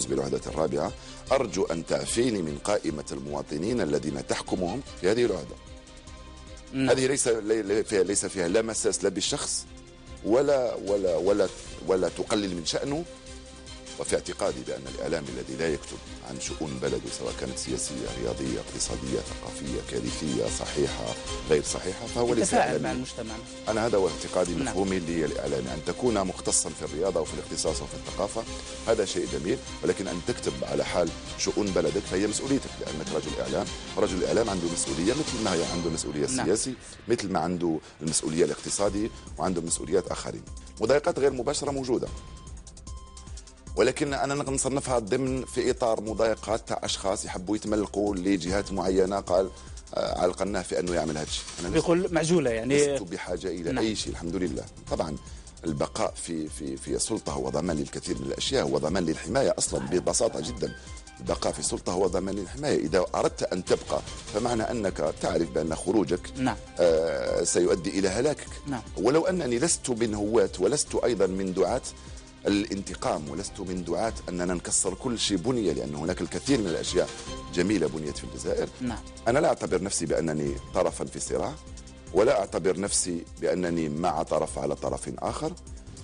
الفوز بالوحدة الرابعة أرجو أن تعفيني من قائمة المواطنين الذين تحكمهم في هذه العهدة نعم. هذه ليس فيها ليس فيها لا مساس لا بالشخص ولا ولا ولا ولا تقلل من شأنه وفي اعتقادي بأن الإعلام الذي لا يكتب عن شؤون بلده سواء كانت سياسية رياضية اقتصادية ثقافية كارثية صحيحة غير صحيحة فهو ليس مع المجتمع أنا هذا هو اعتقادي نعم. مفهومي للإعلام أن تكون مختصا في الرياضة وفي الاختصاص وفي الثقافة هذا شيء جميل ولكن أن تكتب على حال شؤون بلدك فهي مسؤوليتك لأنك رجل إعلام ورجل الإعلام عنده مسؤولية مثل ما هي عنده مسؤولية نعم. مثل ما عنده المسؤولية الاقتصادية وعنده مسؤوليات آخرين مضايقات غير مباشرة موجودة ولكن انا نصنفها ضمن في اطار مضايقات تاع اشخاص يحبوا يتملقوا لجهات معينه قال آه، على القناه في انه يعمل هذا الشيء بيقول معزوله يعني لست بحاجه الى نعم. اي شيء الحمد لله طبعا البقاء في في في السلطه هو ضمان للكثير من الاشياء هو ضمان للحمايه اصلا ببساطه جدا البقاء في السلطه هو ضمان للحمايه اذا اردت ان تبقى فمعنى انك تعرف بان خروجك نعم. آه سيؤدي الى هلاكك نعم. ولو انني لست من هواة ولست ايضا من دعاة الانتقام ولست من دعاة أننا نكسر كل شيء بني لأن هناك الكثير من الأشياء جميلة بنيت في الجزائر نعم. أنا لا أعتبر نفسي بأنني طرفا في صراع ولا أعتبر نفسي بأنني مع طرف على طرف آخر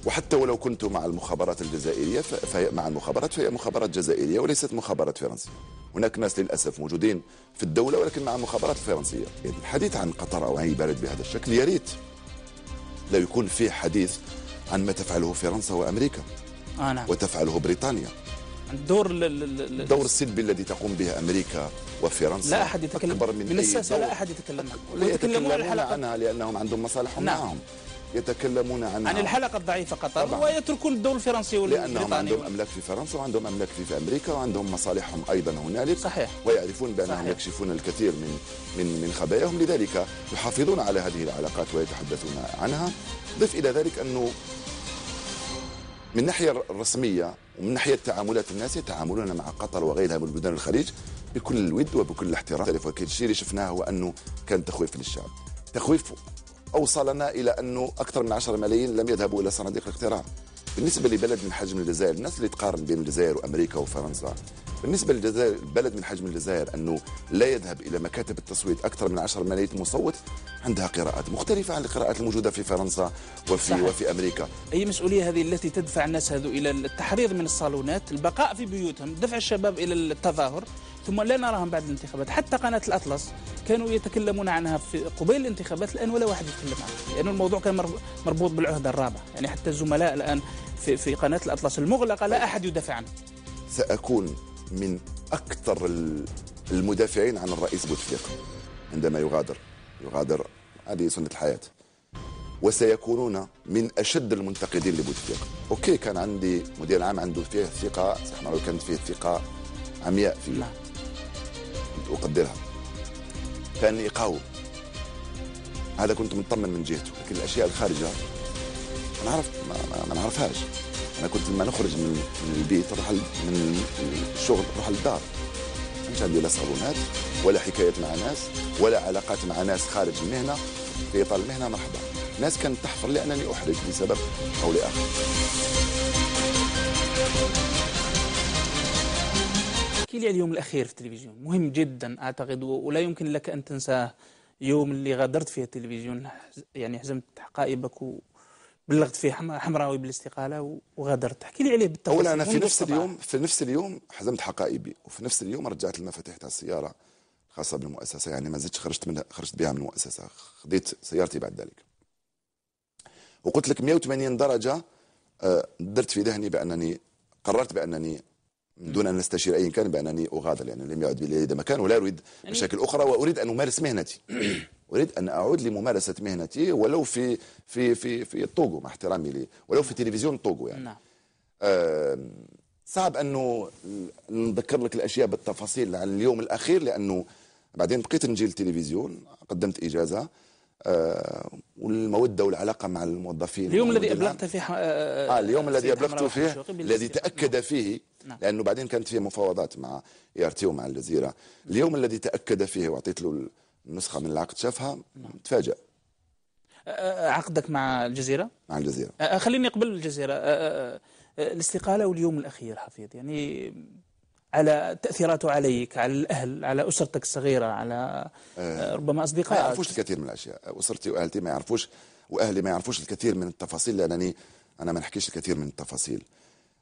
وحتى ولو كنت مع المخابرات الجزائرية فهي مع المخابرات فهي مخابرات جزائرية وليست مخابرات فرنسية هناك ناس للأسف موجودين في الدولة ولكن مع المخابرات الفرنسية يعني الحديث عن قطر أو أي بلد بهذا الشكل يا ريت لا يكون فيه حديث عن ما تفعله فرنسا وأمريكا آه نعم. وتفعله بريطانيا الدور الدور السلبي الذي تقوم به امريكا وفرنسا لا احد يتكلم اكبر من, من الساسه لا احد يتكلم عنه لا يتكلمون عنها لانهم عندهم مصالحهم نعم. معهم يتكلمون عن عن الحلقة الضعيفة قطر طبعا. ويتركون الدول الفرنسي والبريطاني لأنهم عندهم أملاك في فرنسا وعندهم أملاك في أمريكا وعندهم مصالحهم أيضا هنالك صحيح ويعرفون بأنهم صحيح. يكشفون الكثير من من من خباياهم لذلك يحافظون على هذه العلاقات ويتحدثون عنها ضف إلى ذلك أنه من ناحية الرسمية ومن ناحية تعاملات الناس يتعاملون مع قطر وغيرها من بلدان الخليج بكل الود وبكل الاحترام وكل شيء اللي شفناه هو أنه كان تخويف للشعب تخويف اوصلنا الى انه اكثر من 10 ملايين لم يذهبوا الى صناديق الاقتراع بالنسبه لبلد من حجم الجزائر الناس اللي تقارن بين الجزائر وامريكا وفرنسا بالنسبه للجزائر بلد من حجم الجزائر انه لا يذهب الى مكاتب التصويت اكثر من 10 ملايين مصوت عندها قراءات مختلفه عن القراءات الموجوده في فرنسا وفي صحيح. وفي امريكا اي مسؤوليه هذه التي تدفع الناس هذو الى التحرير من الصالونات البقاء في بيوتهم دفع الشباب الى التظاهر ثم لا نراهم بعد الانتخابات حتى قناة الأطلس كانوا يتكلمون عنها في قبيل الانتخابات الآن ولا واحد يتكلم عنها لأن الموضوع كان مربوط بالعهدة الرابعة يعني حتى الزملاء الآن في, في قناة الأطلس المغلقة لا أحد يدافع عنها سأكون من أكثر المدافعين عن الرئيس بوتفليقة عندما يغادر يغادر هذه سنة الحياة وسيكونون من اشد المنتقدين لبوتفليقه اوكي كان عندي مدير عام عنده فيه ثقه استحمر كانت فيه ثقه عمياء فيه نعم. اقدرها كان يقاوم هذا كنت مطمن من جهته لكن الاشياء الخارجه ما نعرف ما, ما نعرفهاش انا كنت لما نخرج من من البيت نروح من الشغل نروح للدار مش عندي لا صالونات ولا حكايات مع ناس ولا علاقات مع ناس خارج المهنه في اطار المهنه مرحبا ناس كانت تحفر لي انني احرج لسبب او لاخر احكي لي على اليوم الأخير في التلفزيون مهم جدا أعتقد ولا يمكن لك أن تنساه يوم اللي غادرت فيه التلفزيون يعني حزمت حقائبك وبلغت فيه حمراوي بالاستقاله وغادرت احكي لي عليه بالتفصيل اولا انا في نفس اليوم في نفس اليوم حزمت حقائبي وفي نفس اليوم رجعت المفاتيح تاع السياره خاصه بالمؤسسه يعني ما زدتش خرجت منها خرجت بها من المؤسسه خديت سيارتي بعد ذلك وقلت لك 180 درجه آه، درت في ذهني بانني قررت بانني من دون ان استشير اي كان بانني اغادر لان لم يعد لدي مكان ولا اريد يعني مشاكل اخرى واريد ان امارس مهنتي اريد ان اعود لممارسه مهنتي ولو في في في في طوغو مع احترامي لي ولو في تلفزيون طوغو يعني نعم. صعب انه نذكر لك الاشياء بالتفاصيل عن اليوم الاخير لانه بعدين بقيت نجي للتلفزيون قدمت اجازه آه، والموده والعلاقه مع الموظفين اليوم الذي ابلغت فيه آه،, آه اليوم الذي ابلغت فيه الذي تاكد فيه نعم. لانه بعدين كانت فيه مفاوضات مع اي ار تي ومع الجزيره اليوم نعم. الذي تاكد فيه واعطيت له النسخه من العقد شافها نعم. تفاجأ آه، عقدك مع الجزيره مع الجزيره خليني قبل الجزيره الاستقاله واليوم الاخير حفيظ يعني على تاثيراته عليك على الاهل على اسرتك الصغيره على آه، آه، ربما اصدقائك ما يعرفوش الكثير من الاشياء اسرتي واهلتي ما يعرفوش واهلي ما يعرفوش الكثير من التفاصيل لانني انا ما نحكيش الكثير من التفاصيل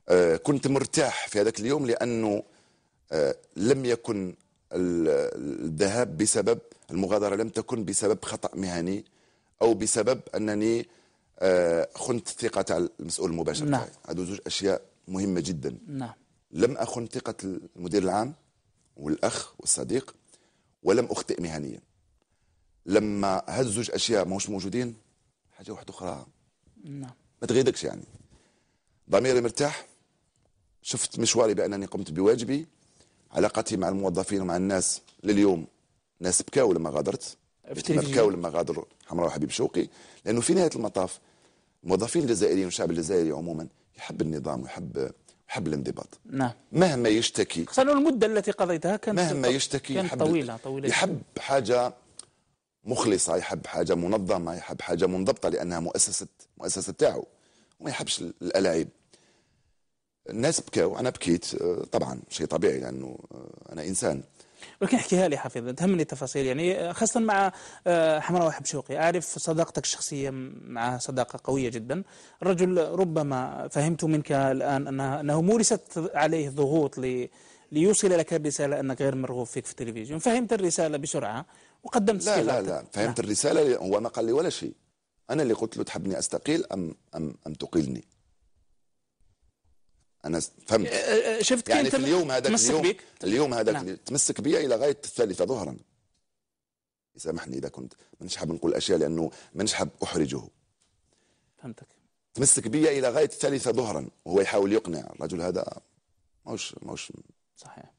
آه، كنت مرتاح في هذاك اليوم لانه لم يكن الذهاب بسبب المغادره لم تكن بسبب خطا مهني او بسبب انني خنت ثقه المسؤول المباشر نعم. هذو زوج اشياء مهمه جدا نعم لم أخن ثقة المدير العام والأخ والصديق ولم أخطئ مهنيا لما زوج أشياء ماهوش موجودين حاجة واحدة أخرى نعم ما تغيدكش يعني ضميري مرتاح شفت مشواري بأنني قمت بواجبي علاقتي مع الموظفين ومع الناس لليوم ناس بكاو لما غادرت بكاو لما غادر حمراء وحبيب شوقي لأنه في نهاية المطاف الموظفين الجزائريين والشعب الجزائري عموما يحب النظام ويحب حبل انضباط نعم مهما يشتكي خصوصا المدة التي قضيتها كانت مهما يشتكي كانت طويلة طويلة يحب حاجة مخلصة يحب حاجة منظمة يحب حاجة منضبطة لأنها مؤسسة مؤسسة تاعه وما يحبش الألاعيب الناس بكاو أنا بكيت آه، طبعا شيء طبيعي لأنه آه، أنا إنسان ولكن احكيها لي حفيظ تهمني التفاصيل يعني آه، خاصه مع آه، وحب حبشوقي اعرف صداقتك الشخصيه معه صداقه قويه جدا الرجل ربما فهمت منك الان انه مورست عليه ضغوط لي ليوصل لك الرسالة أنك غير مرغوب فيك في التلفزيون فهمت الرسالة بسرعة وقدمت لا لا لا نعم. فهمت لا. الرسالة هو ما قال لي ولا شيء أنا اللي قلت له تحبني أستقيل أم, أم, أم تقيلني انا فهمت آه، آه، آه، شفت يعني في اليوم هذا اليوم بيك. اليوم هذاك نعم. تمسك بي الى غايه الثالثه ظهرا سامحني اذا كنت مانيش حاب نقول اشياء لانه مانيش حاب احرجه فهمتك تمسك بي الى غايه الثالثه ظهرا وهو يحاول يقنع الرجل هذا ماهوش ماهوش صحيح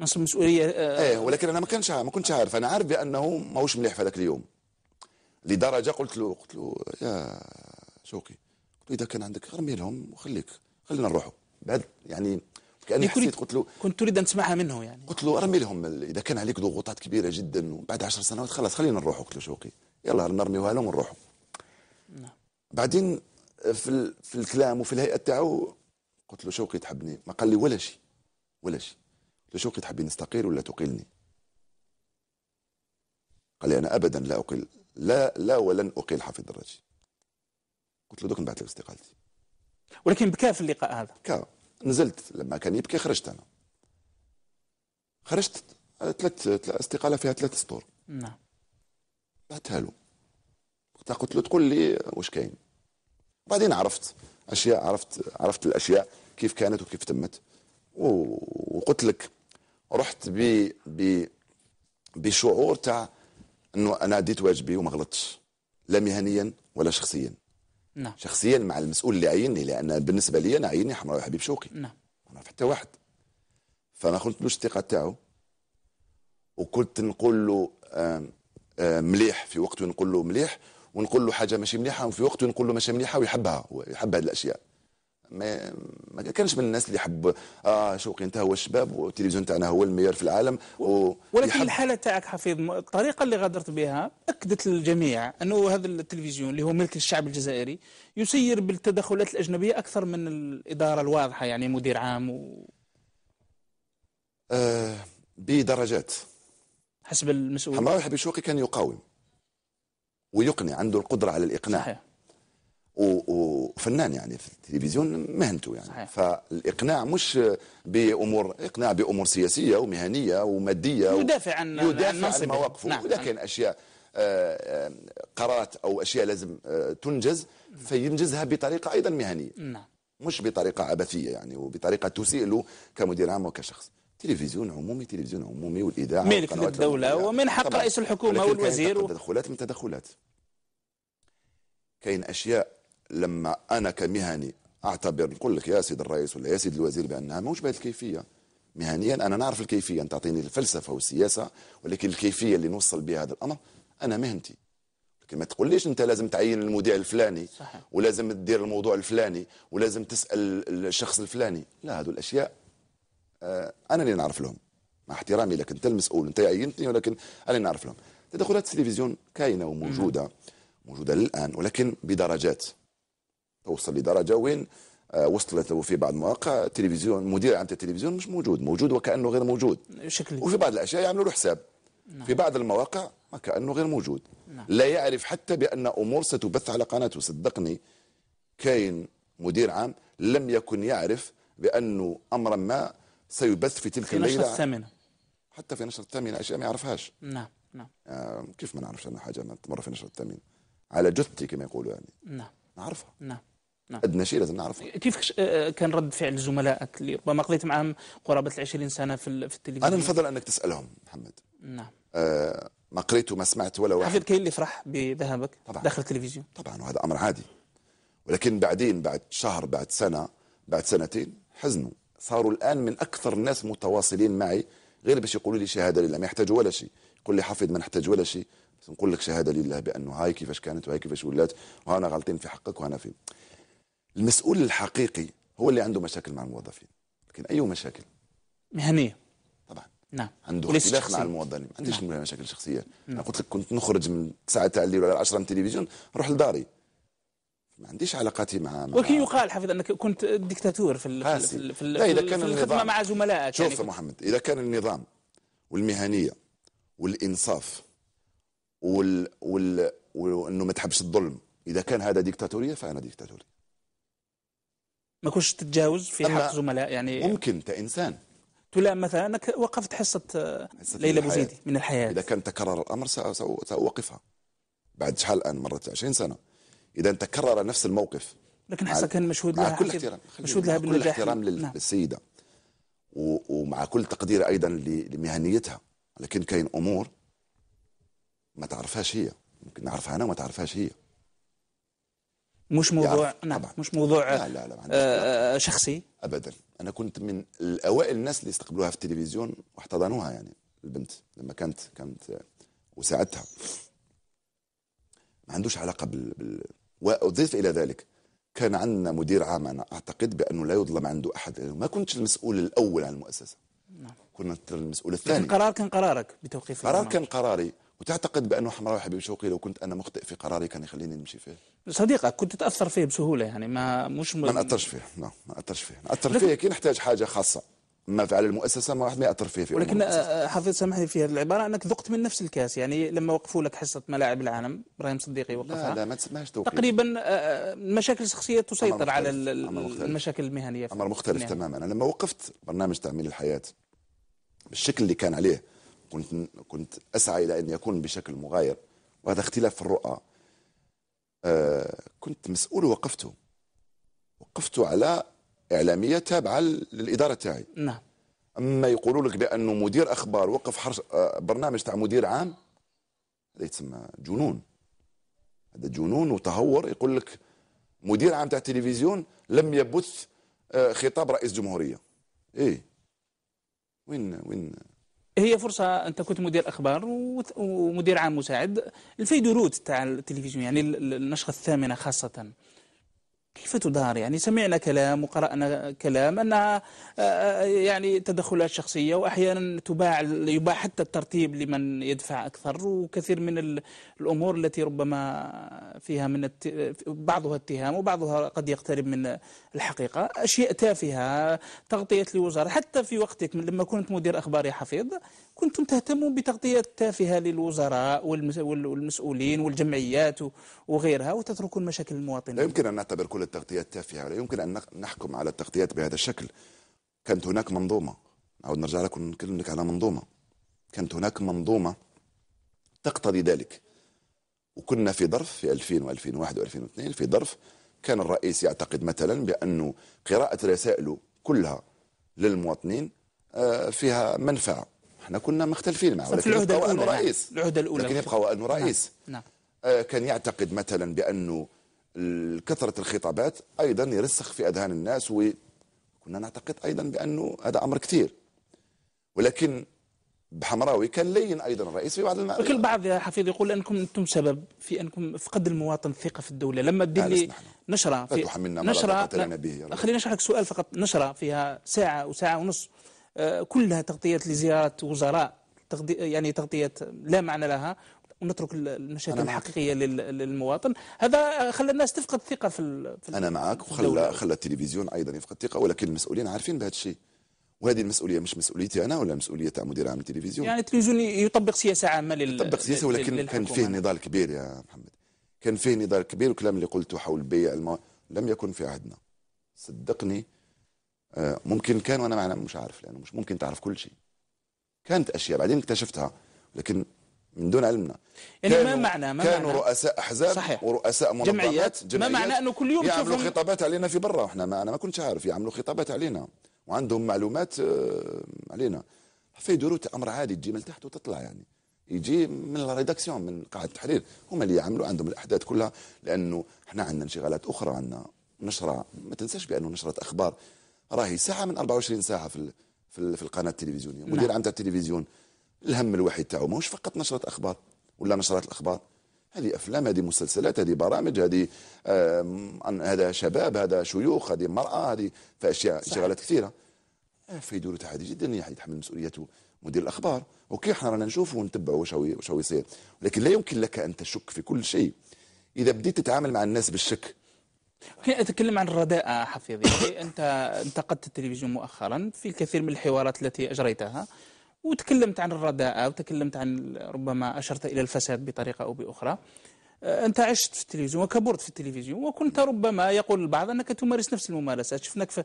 نص المسؤوليه آه ايه ولكن انا ما كنتش ما كنتش عارف انا عارف بانه ماهوش مليح في هذاك اليوم لدرجه قلت له قلت له يا شوقي قلت له اذا كان عندك ارمي لهم وخليك خلينا نروحوا بعد يعني كاني حسيت قلت له كنت تريد ان تسمعها منه يعني قلت له رمي لهم اذا كان عليك ضغوطات كبيره جدا وبعد 10 سنوات خلاص خلينا نروحوا قلت له شوقي يلا نرميوها لهم ونروحوا نعم بعدين في في الكلام وفي الهيئه تاعو قلت له شوقي تحبني ما قال لي ولا شيء ولا شيء قلت له شوقي تحبني نستقيل ولا تقيلني قال لي انا ابدا لا اقيل لا لا ولن اقيل حفيظ الرجي قلت له دوك نبعث لك استقالتي ولكن بكى في اللقاء هذا بكى نزلت لما كان يبكي خرجت أنا خرجت آه، ثلاث استقالة فيها ثلاث سطور نعم بعتها له وقتها قلت له تقول لي واش كاين بعدين عرفت أشياء عرفت عرفت الأشياء كيف كانت وكيف تمت وقلت لك رحت ب ب بشعور تاع انه انا اديت واجبي وما غلطتش لا مهنيا ولا شخصيا نعم. شخصيا مع المسؤول اللي عينني لان بالنسبه لي انا عينني حمراوي حبيب شوقي نعم ما نعرف حتى واحد فما خلتلوش الثقه تاعو وكنت نقول له مليح في وقت نقول له مليح ونقول له حاجه ماشي مليحه وفي وقت نقول له ماشي مليحه ويحبها ويحب هذه الاشياء ما ما كانش من الناس اللي يحب اه شوقي انت هو الشباب والتلفزيون تاعنا هو المير في العالم و... ولكن الحاله تاعك حفيظ الطريقه اللي غادرت بها اكدت للجميع انه هذا التلفزيون اللي هو ملك الشعب الجزائري يسير بالتدخلات الاجنبيه اكثر من الاداره الواضحه يعني مدير عام و... آه بدرجات حسب المسؤول حمراوي حبيب شوقي كان يقاوم ويقنع عنده القدره على الاقناع صحيح. وفنان يعني في التلفزيون مهنته يعني صحيح. فالاقناع مش بامور اقناع بامور سياسيه ومهنيه وماديه يدافع عن يدافع عن, عن مواقفه نعم. ولكن نعم. اشياء آه، آه، قرارات او اشياء لازم آه، تنجز فينجزها بطريقه ايضا مهنيه نعم. مش بطريقه عبثيه يعني وبطريقه تسيء له كمدير عام وكشخص تلفزيون عمومي تلفزيون عمومي والاذاعه ملك للدوله ومن حق رئيس الحكومه والوزير تدخلات من تدخلات كاين اشياء لما انا كمهني اعتبر نقول لك يا سيد الرئيس ولا يا سيد الوزير بانها مش بهذه الكيفيه مهنيا انا نعرف الكيفيه انت تعطيني الفلسفه والسياسه ولكن الكيفيه اللي نوصل بها هذا الامر انا مهنتي لكن ما تقوليش انت لازم تعين المذيع الفلاني صحيح. ولازم تدير الموضوع الفلاني ولازم تسال الشخص الفلاني لا هذو الاشياء آه، انا اللي نعرف لهم مع احترامي لك انت المسؤول انت عينتني ولكن انا اللي نعرف لهم تدخلات التلفزيون كاينه وموجوده موجوده للان ولكن بدرجات توصل لدرجه وين آه، وصلت في بعض المواقع التلفزيون مدير عام التلفزيون مش موجود موجود وكانه غير موجود شكلي. وفي بعض الاشياء يعملوا له حساب نعم. في بعض المواقع وكانه غير موجود نعم. لا يعرف حتى بان امور ستبث على قناته صدقني كاين مدير عام لم يكن يعرف بانه امرا ما سيبث في تلك في الليله نشر الثامنه حتى في نشر الثامنه اشياء ما يعرفهاش نعم نعم آه كيف ما نعرفش انا حاجه ما تمر في نشر الثامنه على جثتي كما يقولوا يعني نعم نعرفها نعم ادنى نعم. عندنا شيء لازم نعرفه كيف آه، آه، كان رد فعل زملائك اللي ربما قضيت معهم قرابه ال 20 سنه في, التلفزيون انا نفضل انك تسالهم محمد نعم آه ما قريت وما سمعت ولا واحد حفيد كاين اللي فرح بذهابك طبعا. داخل التلفزيون طبعا وهذا امر عادي ولكن بعدين بعد شهر بعد سنه بعد سنتين حزنوا صاروا الان من اكثر الناس متواصلين معي غير باش يقولوا لي شهاده لله ما يحتاجوا ولا شيء يقول لي حفيد ما نحتاج ولا شيء بس نقول لك شهاده لله بانه هاي كيفاش كانت وهاي كيفاش ولات وهنا غالطين في حقك وهنا في المسؤول الحقيقي هو اللي عنده مشاكل مع الموظفين لكن أي مشاكل مهنية طبعا نعم عنده اختلاف مع الموظفين ما عنديش نعم. مشاكل شخصية نعم. أنا قلت لك كنت نخرج من 9 تاع الليل ولا 10 من التلفزيون نروح لداري ما عنديش علاقاتي مع, مع ولكن يقال حفيظ انك كنت ديكتاتور في في في, إذا كان في الخدمه مع زملائك يعني. شوف يعني محمد اذا كان النظام والمهنيه والانصاف وال وال وانه ما تحبش الظلم اذا كان هذا ديكتاتوريه فانا ديكتاتوري ما كنتش تتجاوز في حق زملاء يعني ممكن انت انسان تلام مثلا انك وقفت حصه, آه، حصة ليلى بوزيدي من الحياه اذا كان تكرر الامر ساوقفها بعد شحال الان مرت 20 سنه اذا تكرر نفس الموقف لكن حصه كان مشهود لها كل احترام مشهود لها بالنجاح كل احترام نعم. للسيده نعم. ومع كل تقدير ايضا لمهنيتها لكن كاين امور ما تعرفهاش هي ممكن نعرفها انا وما تعرفهاش هي مش موضوع نعم طبعًا. مش موضوع لا لا لا آه، آه، شخصي ابدا انا كنت من الاوائل الناس اللي استقبلوها في التلفزيون واحتضنوها يعني البنت لما كانت كانت وساعدتها ما عندوش علاقه بال, بال... واضيف الى ذلك كان عندنا مدير عام انا اعتقد بانه لا يظلم عنده احد ما كنتش المسؤول الاول عن المؤسسه نعم. كنا المسؤول الثاني القرار كان قرارك بتوقيف القرار كان قراري وتعتقد بانه حمراوي حبيب شوقي لو كنت انا مخطئ في قراري كان يخليني نمشي فيه؟ صديقك كنت تاثر فيه بسهوله يعني ما مش ما ناثرش فيه نعم، ما ناثرش فيه ناثر فيه كي نحتاج حاجه خاصه ما فعل المؤسسه ما واحد ما ياثر فيه في ولكن آه، آه، حافظ سامحني في هذه العباره انك ذقت من نفس الكاس يعني لما وقفوا لك حصه ملاعب العالم ابراهيم صديقي وقفها لا لا ما تسمعش توقيف تقريبا آه، مشاكل شخصيه تسيطر على المشاكل المهنيه امر مختلف تماما انا لما وقفت برنامج تعميل الحياه بالشكل اللي كان عليه كنت كنت اسعى الى ان يكون بشكل مغاير وهذا اختلاف في الرؤى آه كنت مسؤول ووقفت وقفت على اعلاميه تابعه للاداره تاعي نعم اما يقولوا لك بانه مدير اخبار وقف حرش آه، برنامج تاع مدير عام هذا يتسمى جنون هذا جنون وتهور يقول لك مدير عام تاع التلفزيون لم يبث آه، خطاب رئيس جمهوريه ايه وين وين هي فرصة أنت كنت مدير أخبار ومدير عام مساعد الفيدروت تاع التلفزيون يعني النشرة الثامنة خاصة كيف تدار يعني سمعنا كلام وقرأنا كلام أنها آه، آه، يعني تدخلات شخصية وأحيانا تباع يباع حتى الترتيب لمن يدفع أكثر وكثير من الأمور التي ربما فيها من بعضها اتهام وبعضها قد يقترب من الحقيقة أشياء تافهة تغطية لوزارة حتى في وقتك لما كنت مدير أخبار يا حفيظ كنتم تهتمون بتغطية تافهة للوزراء والمسؤولين والجمعيات وغيرها وتتركون مشاكل المواطنين لا يمكن أن نعتبر كل التغطيات تافهة لا يمكن أن نحكم على التغطيات بهذا الشكل كانت هناك منظومة أو نرجع لك ونكلمك على منظومة كانت هناك منظومة تقتضي ذلك وكنا في ظرف في 2000 و2001 و2002 في ظرف كان الرئيس يعتقد مثلا بأنه قراءة رسائله كلها للمواطنين آه، فيها منفعه احنا كنا مختلفين معه ولكن يبقى انه يعني، رئيس العهده الاولى لكن يبقى انه رئيس نعم. نعم. آه، كان يعتقد مثلا بانه كثره الخطابات ايضا يرسخ في اذهان الناس وكنا نعتقد ايضا بانه هذا امر كثير ولكن بحمراوي كان لين ايضا الرئيس في بعض المعارك كل بعض يا حفيظ يقول انكم انتم سبب في انكم فقد المواطن الثقه في الدوله لما آه، دير لي نشره في نشره خليني نشرح لك سؤال فقط نشره فيها ساعه وساعه ونص كلها تغطيات لزيارات وزراء يعني تغطيات لا معنى لها ونترك المشاكل الحقيقيه للمواطن هذا خلى الناس تفقد الثقه في, في انا معك وخلى خلى التلفزيون ايضا يفقد الثقه ولكن المسؤولين عارفين بهذا الشيء وهذه المسؤوليه مش مسؤوليتي انا ولا مسؤوليه تاع مدير عام التلفزيون يعني التلفزيون يطبق سياسه عامه لل يطبق سياسه ولكن كان فيه نضال كبير يا محمد كان فيه نضال كبير والكلام اللي قلته حول بيع المو... لم يكن في عهدنا صدقني آه، ممكن كان وانا معنا مش عارف لانه مش ممكن تعرف كل شيء كانت اشياء بعدين اكتشفتها لكن من دون علمنا يعني ما معنى ما كانوا معنى رؤساء احزاب صحيح. ورؤساء منظمات جمعيات, جمعيات ما معنى انه كل يوم يعملوا خطابات علينا في برا احنا ما انا ما كنتش عارف يعملوا خطابات علينا وعندهم معلومات آه، علينا فيديروا امر عادي تجي من تحت وتطلع يعني يجي من الريداكسيون من قاعه التحرير هم اللي يعملوا عندهم الاحداث كلها لانه احنا عندنا انشغالات اخرى عندنا نشره ما تنساش بانه نشره اخبار راهي ساعه من 24 ساعه في في, في القناه التلفزيونيه نعم. مدير عام تاع التلفزيون الهم الوحيد تاعو ماهوش فقط نشره اخبار ولا نشرات الاخبار هذه افلام هذه مسلسلات هذه برامج هذه هذا شباب هذا شيوخ هذه مراه هذه فاشياء انشغالات كثيره آه، في دور تحدي جدا يتحمل يعني مسؤوليته مدير الاخبار اوكي احنا رانا نشوف ونتبعوا واش واش يصير لكن لا يمكن لك ان تشك في كل شيء اذا بديت تتعامل مع الناس بالشك أتكلم عن الرداءة حفيظي أنت انتقدت التلفزيون مؤخرا في الكثير من الحوارات التي أجريتها وتكلمت عن الرداءة وتكلمت عن ربما أشرت إلى الفساد بطريقة أو بأخرى آه، أنت عشت في التلفزيون وكبرت في التلفزيون وكنت ربما يقول البعض أنك تمارس نفس الممارسات شفناك في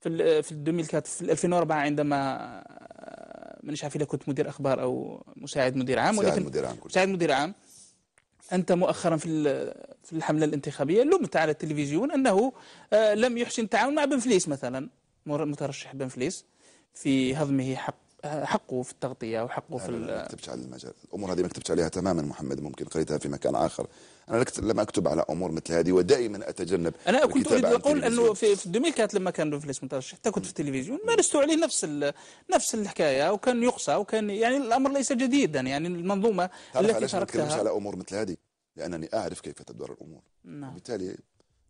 في في 2004 عندما آه، مانيش عارف اذا كنت مدير اخبار او مساعد مدير عام ولكن مساعد مدير عام مساعد مدير عام أنت مؤخرا في في الحملة الانتخابية لمت على التلفزيون أنه آه، لم يحسن التعاون مع بنفليس مثلا مترشح بنفليس في هضمه حق حقه في التغطية وحقه في ما كتبتش على المجال الأمور هذه ما كتبتش عليها تماما محمد ممكن قريتها في مكان آخر أنا لم أكتب على أمور مثل هذه ودائما أتجنب أنا كنت أريد أقول أنه في, في 2004 لما كان لوفليس مترشح حتى كنت في التلفزيون مارست عليه نفس نفس الحكاية وكان يقصى وكان يعني الأمر ليس جديدا يعني المنظومة التي تركتها ما على أمور مثل هذه لأنني أعرف كيف تدور الأمور نعم. وبالتالي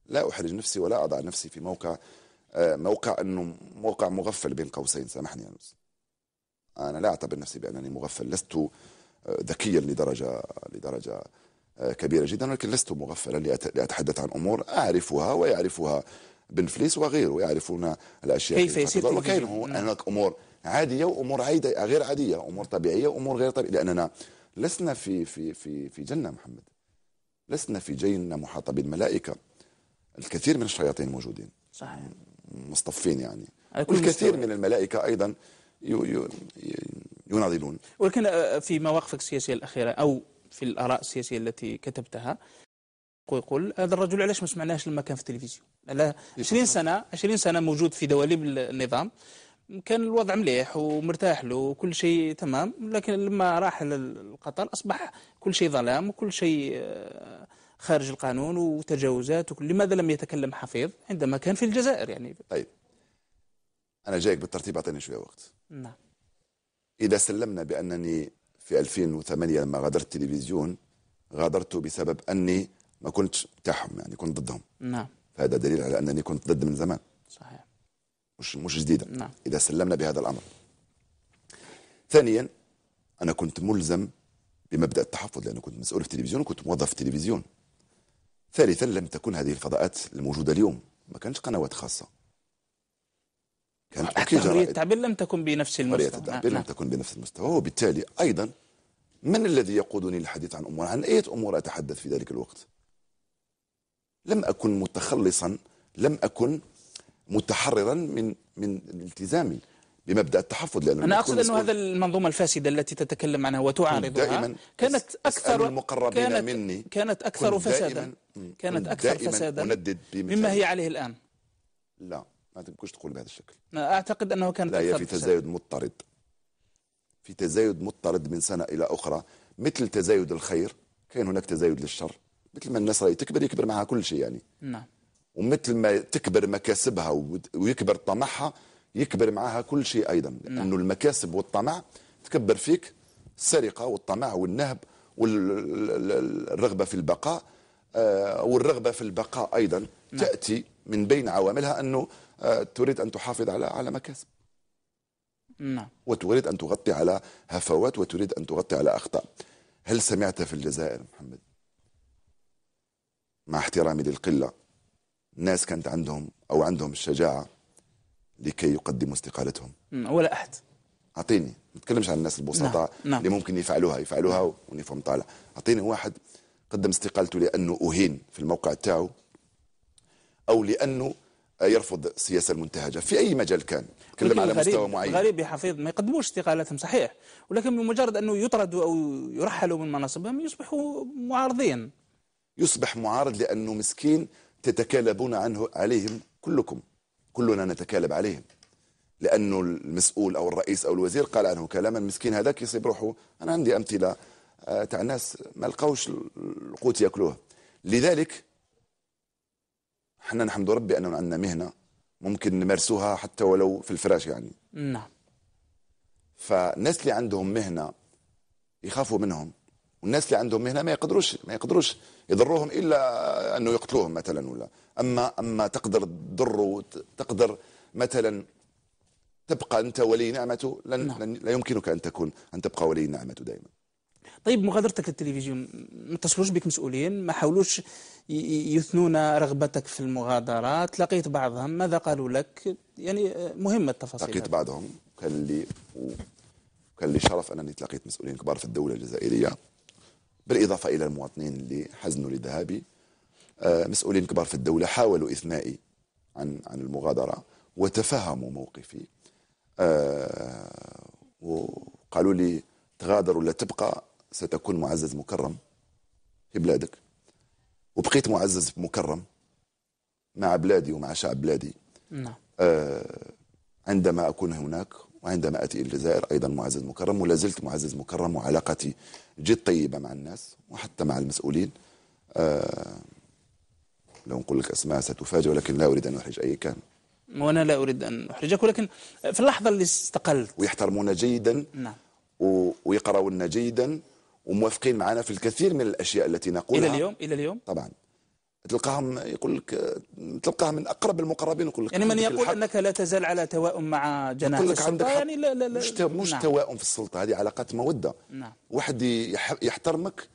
لا أحرج نفسي ولا أضع نفسي في موقع آه، موقع أنه موقع مغفل بين قوسين سامحني يا يعني. انا لا اعتبر نفسي بانني مغفل لست آه، ذكيا لدرجه لدرجه آه، كبيره جدا ولكن لست مغفلا لاتحدث عن امور اعرفها ويعرفها بن فليس وغيره يعرفون الاشياء كيف يصير وكاين هناك نعم. امور عاديه وامور عادية غير عاديه امور طبيعيه وامور غير طبيعيه لاننا لسنا في في في في جنه محمد لسنا في جنه محاطه بالملائكه الكثير من الشياطين موجودين صحيح مصطفين يعني والكثير من الملائكه ايضا يناضلون ولكن آه، آه، في مواقفك السياسية الأخيرة أو في الآراء السياسية التي كتبتها يقول هذا الرجل علاش ما سمعناهش لما كان في التلفزيون على إيه، 20 سنة 20 سنة موجود في دواليب النظام كان الوضع مليح ومرتاح له وكل شيء تمام لكن لما راح للقطر أصبح كل شيء ظلام وكل شيء آه، خارج القانون وتجاوزات وكل... لماذا لم يتكلم حفيظ عندما كان في الجزائر يعني طيب أنا جايك بالترتيب أعطيني شوية وقت نعم إذا سلمنا بأنني في 2008 لما غادرت التلفزيون غادرت بسبب أني ما كنتش تاعهم يعني كنت ضدهم نعم فهذا دليل على أنني كنت ضد من زمان صحيح مش مش جديدة نعم إذا سلمنا بهذا الأمر ثانيا أنا كنت ملزم بمبدأ التحفظ لأنه كنت مسؤول في التلفزيون وكنت موظف في التلفزيون ثالثا لم تكن هذه الفضاءات الموجودة اليوم ما كانش قنوات خاصة كانت حتى حرية التعبير لم تكن بنفس المستوى حرية التعبير لم تكن بنفس المستوى وبالتالي أيضا من الذي يقودني للحديث عن أمور عن أية أمور أتحدث في ذلك الوقت لم أكن متخلصا لم أكن متحررا من من التزامي بمبدا التحفظ لانه انا اقصد انه هذا المنظومه الفاسده التي تتكلم عنها وتعارضها دائما كانت اكثر المقربين كانت مني كانت اكثر فسادا كانت اكثر فسادا مما هي عليه الان لا ما تمكنش تقول بهذا الشكل اعتقد انه كان لا هي في تزايد مضطرد في تزايد مضطرد من سنه الى اخرى مثل تزايد الخير كاين هناك تزايد للشر مثل ما الناس راهي تكبر يكبر معها كل شيء يعني نعم ومثل ما تكبر مكاسبها ويكبر طمعها يكبر معها كل شيء ايضا نعم. لانه نعم. المكاسب والطمع تكبر فيك السرقه والطمع والنهب والرغبه في البقاء آه، والرغبه في البقاء ايضا نعم. تاتي من بين عواملها أنه آه، تريد أن تحافظ على على مكاسب نعم وتريد أن تغطي على هفوات وتريد أن تغطي على أخطاء هل سمعت في الجزائر محمد مع احترامي للقلة ناس كانت عندهم أو عندهم الشجاعة لكي يقدموا استقالتهم نعم، ولا أحد أعطيني ما نتكلمش عن الناس البسطاء نعم،, نعم. اللي ممكن يفعلوها يفعلوها ونفهم طالع أعطيني واحد قدم استقالته لأنه أهين في الموقع تاعه أو لأنه يرفض السياسه المنتهجه في اي مجال كان تكلم على مستوى معين غريب يا حفيظ ما يقدموش استقالاتهم صحيح ولكن بمجرد انه يطردوا او يرحلوا من مناصبهم يصبحوا معارضين يصبح معارض لانه مسكين تتكالبون عنه عليهم كلكم كلنا نتكالب عليهم لانه المسؤول او الرئيس او الوزير قال عنه كلاما مسكين هذاك يصيب روحه انا عندي امثله آه، تاع ناس ما لقاوش القوت ياكلوه لذلك حنا نحمد ربي أنه عندنا مهنة ممكن نمارسوها حتى ولو في الفراش يعني نعم فالناس اللي عندهم مهنة يخافوا منهم والناس اللي عندهم مهنة ما يقدروش ما يقدروش يضروهم إلا أنه يقتلوهم مثلا ولا أما أما تقدر تضر وتقدر مثلا تبقى أنت ولي نعمته لن نعم. لن لا يمكنك أن تكون أن تبقى ولي نعمته دائما طيب مغادرتك للتلفزيون ما اتصلوش بك مسؤولين ما حاولوش يثنون رغبتك في المغادرات لقيت بعضهم ماذا قالوا لك يعني آه، مهمة التفاصيل لقيت بعضهم كان لي وكان لي شرف أنني تلقيت مسؤولين كبار في الدولة الجزائرية بالإضافة إلى المواطنين اللي حزنوا لذهابي آه، مسؤولين كبار في الدولة حاولوا إثنائي عن عن المغادرة وتفهموا موقفي آه، وقالوا لي تغادر ولا تبقى ستكون معزز مكرم في بلادك وبقيت معزز مكرم مع بلادي ومع شعب بلادي نعم آه عندما أكون هناك وعندما أتي إلى الجزائر أيضا معزز مكرم ولا زلت معزز مكرم وعلاقتي جد طيبة مع الناس وحتى مع المسؤولين آه لو نقول لك أسماء ستفاجئ ولكن لا أريد أن أحرج أي كان وأنا لا أريد أن أحرجك ولكن في اللحظة اللي استقلت ويحترمونا جيدا نعم ويقرأونا جيدا وموافقين معنا في الكثير من الأشياء التي نقولها إلى اليوم إلى اليوم طبعا تلقاهم يقول لك تلقاه من اقرب المقربين يقول لك يعني من يقول انك لا تزال على توائم مع جناح يقول لك عندك يعني لا لا لا مش, مش نعم. توائم في السلطه هذه علاقات موده نعم. واحد يحترمك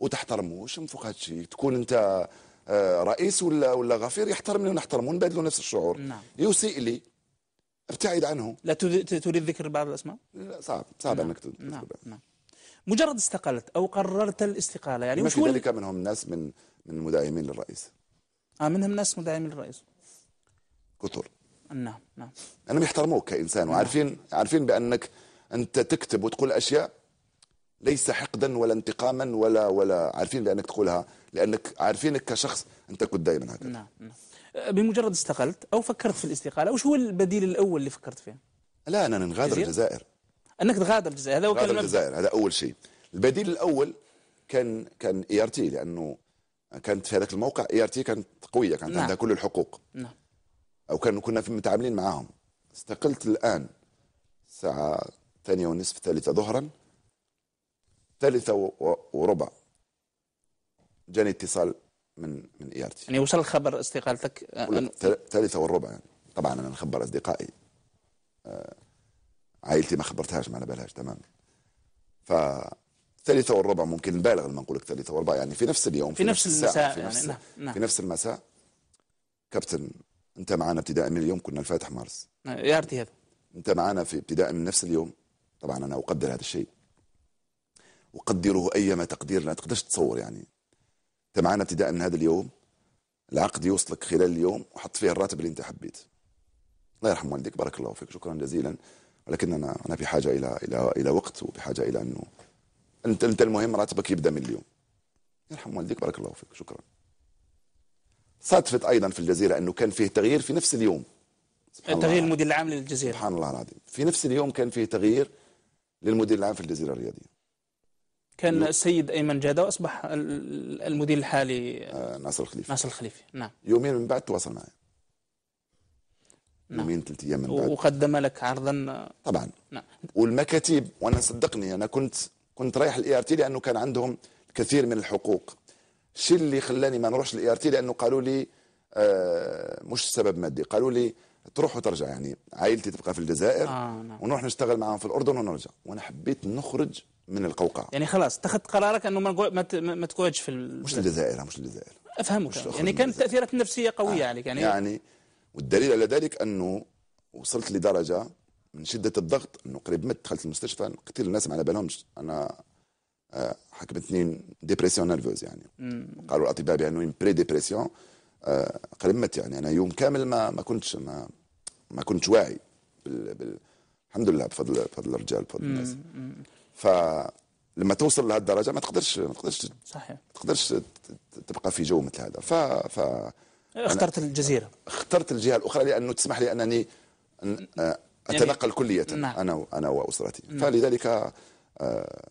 وتحترمه من فوق هذا الشيء تكون انت آه، رئيس ولا ولا غفير يحترمني ونحترمه ونبادلوا نفس الشعور نعم. يسيء لي ابتعد عنه لا تريد ذكر بعض الاسماء؟ لا صعب صعب نعم. انك تذكر نعم. نعم. مجرد استقلت أو قررت الاستقالة يعني مش ذلك منهم ناس من من المداعمين للرئيس آه منهم ناس مداعمين للرئيس كثر نعم نعم أنهم يحترموك كإنسان وعارفين عارفين بأنك أنت تكتب وتقول أشياء ليس حقدا ولا انتقاما ولا ولا عارفين بأنك تقولها لأنك عارفينك كشخص أنت كنت دائما هكذا نعم نعم آه، بمجرد استقلت أو فكرت في الاستقالة وش هو البديل الأول اللي فكرت فيه؟ لا أنا نغادر الجزائر انك تغادر الجزائر هذا هو كان الجزائر هذا اول شيء البديل الاول كان كان اي ار تي لانه كانت في هذاك الموقع اي ار تي كانت قويه كانت نعم. عندها كل الحقوق نعم او كانوا كنا متعاملين معاهم استقلت الان الساعه ثانية ونصف ثالثة ظهرا ثالثة وربع جاني اتصال من من اي ار تي يعني وصل الخبر استقالتك ثالثة والربع يعني طبعا انا نخبر اصدقائي آه، عائلتي ما خبرتهاش ما على بالهاش تماما ف ثالثة والربع ممكن نبالغ لما نقول لك ثالثة والربع يعني في نفس اليوم في, في نفس, نفس المساء في, يعني نفس نعم. نعم. في نفس المساء كابتن أنت معنا ابتداء من اليوم كنا الفاتح مارس آه، يا أرتي هذا أنت معنا في ابتداء من نفس اليوم طبعا أنا أقدر هذا الشيء أقدره أيما تقدير لا تقدرش تصور يعني أنت معنا ابتداء من هذا اليوم العقد يوصلك خلال اليوم وحط فيه الراتب اللي أنت حبيت الله يرحم والديك بارك الله فيك شكرا جزيلا ولكن انا انا بحاجه الى الى الى وقت وبحاجه الى انه انت انت المهم راتبك يبدا من اليوم يرحم والديك بارك الله فيك شكرا صادفت ايضا في الجزيره انه كان فيه تغيير في نفس اليوم تغيير المدير العام للجزيره سبحان الله العظيم في نفس اليوم كان فيه تغيير للمدير العام في الجزيره الرياضيه كان السيد ايمن جاده واصبح المدير الحالي آه، ناصر الخليفي ناصر الخليفي نعم يومين من بعد تواصل معي نعم. يومين ثلاث ايام من بعد وقدم لك عرضا طبعا نعم. والمكاتيب وانا صدقني انا كنت كنت رايح الاي ار تي لانه كان عندهم كثير من الحقوق الشيء اللي خلاني ما نروحش الاي ار تي لانه قالوا لي آه مش سبب مادي قالوا لي تروح وترجع يعني عائلتي تبقى في الجزائر آه نعم. ونروح نشتغل معاهم في الاردن ونرجع وانا حبيت نخرج من القوقعه يعني خلاص اتخذت قرارك انه ما ما, تقعدش في مش الجزائر مش الجزائر افهمك مش يعني كانت التاثيرات النفسيه قويه آه. عليك يعني يعني والدليل على ذلك أنه وصلت لدرجة من شدة الضغط أنه قريب مت دخلت المستشفى كثير الناس ما على بالهمش أنا حكمتني ديبرسيون نيرفوز يعني قالوا الأطباء بأنه يعني بري ديبرسيون قريب مت يعني أنا يوم كامل ما ما كنتش ما, ما كنتش واعي بال, بال الحمد لله بفضل بفضل الرجال بفضل الناس ف لما توصل لهالدرجه ما تقدرش ما تقدرش صحيح ما تقدرش تبقى في جو مثل هذا ف, ف اخترت الجزيرة اخترت الجهة الأخرى لأنه تسمح لي أنني آه، يعني أتنقل كلية نعم. أنا أنا وأسرتي نعم. فلذلك آه،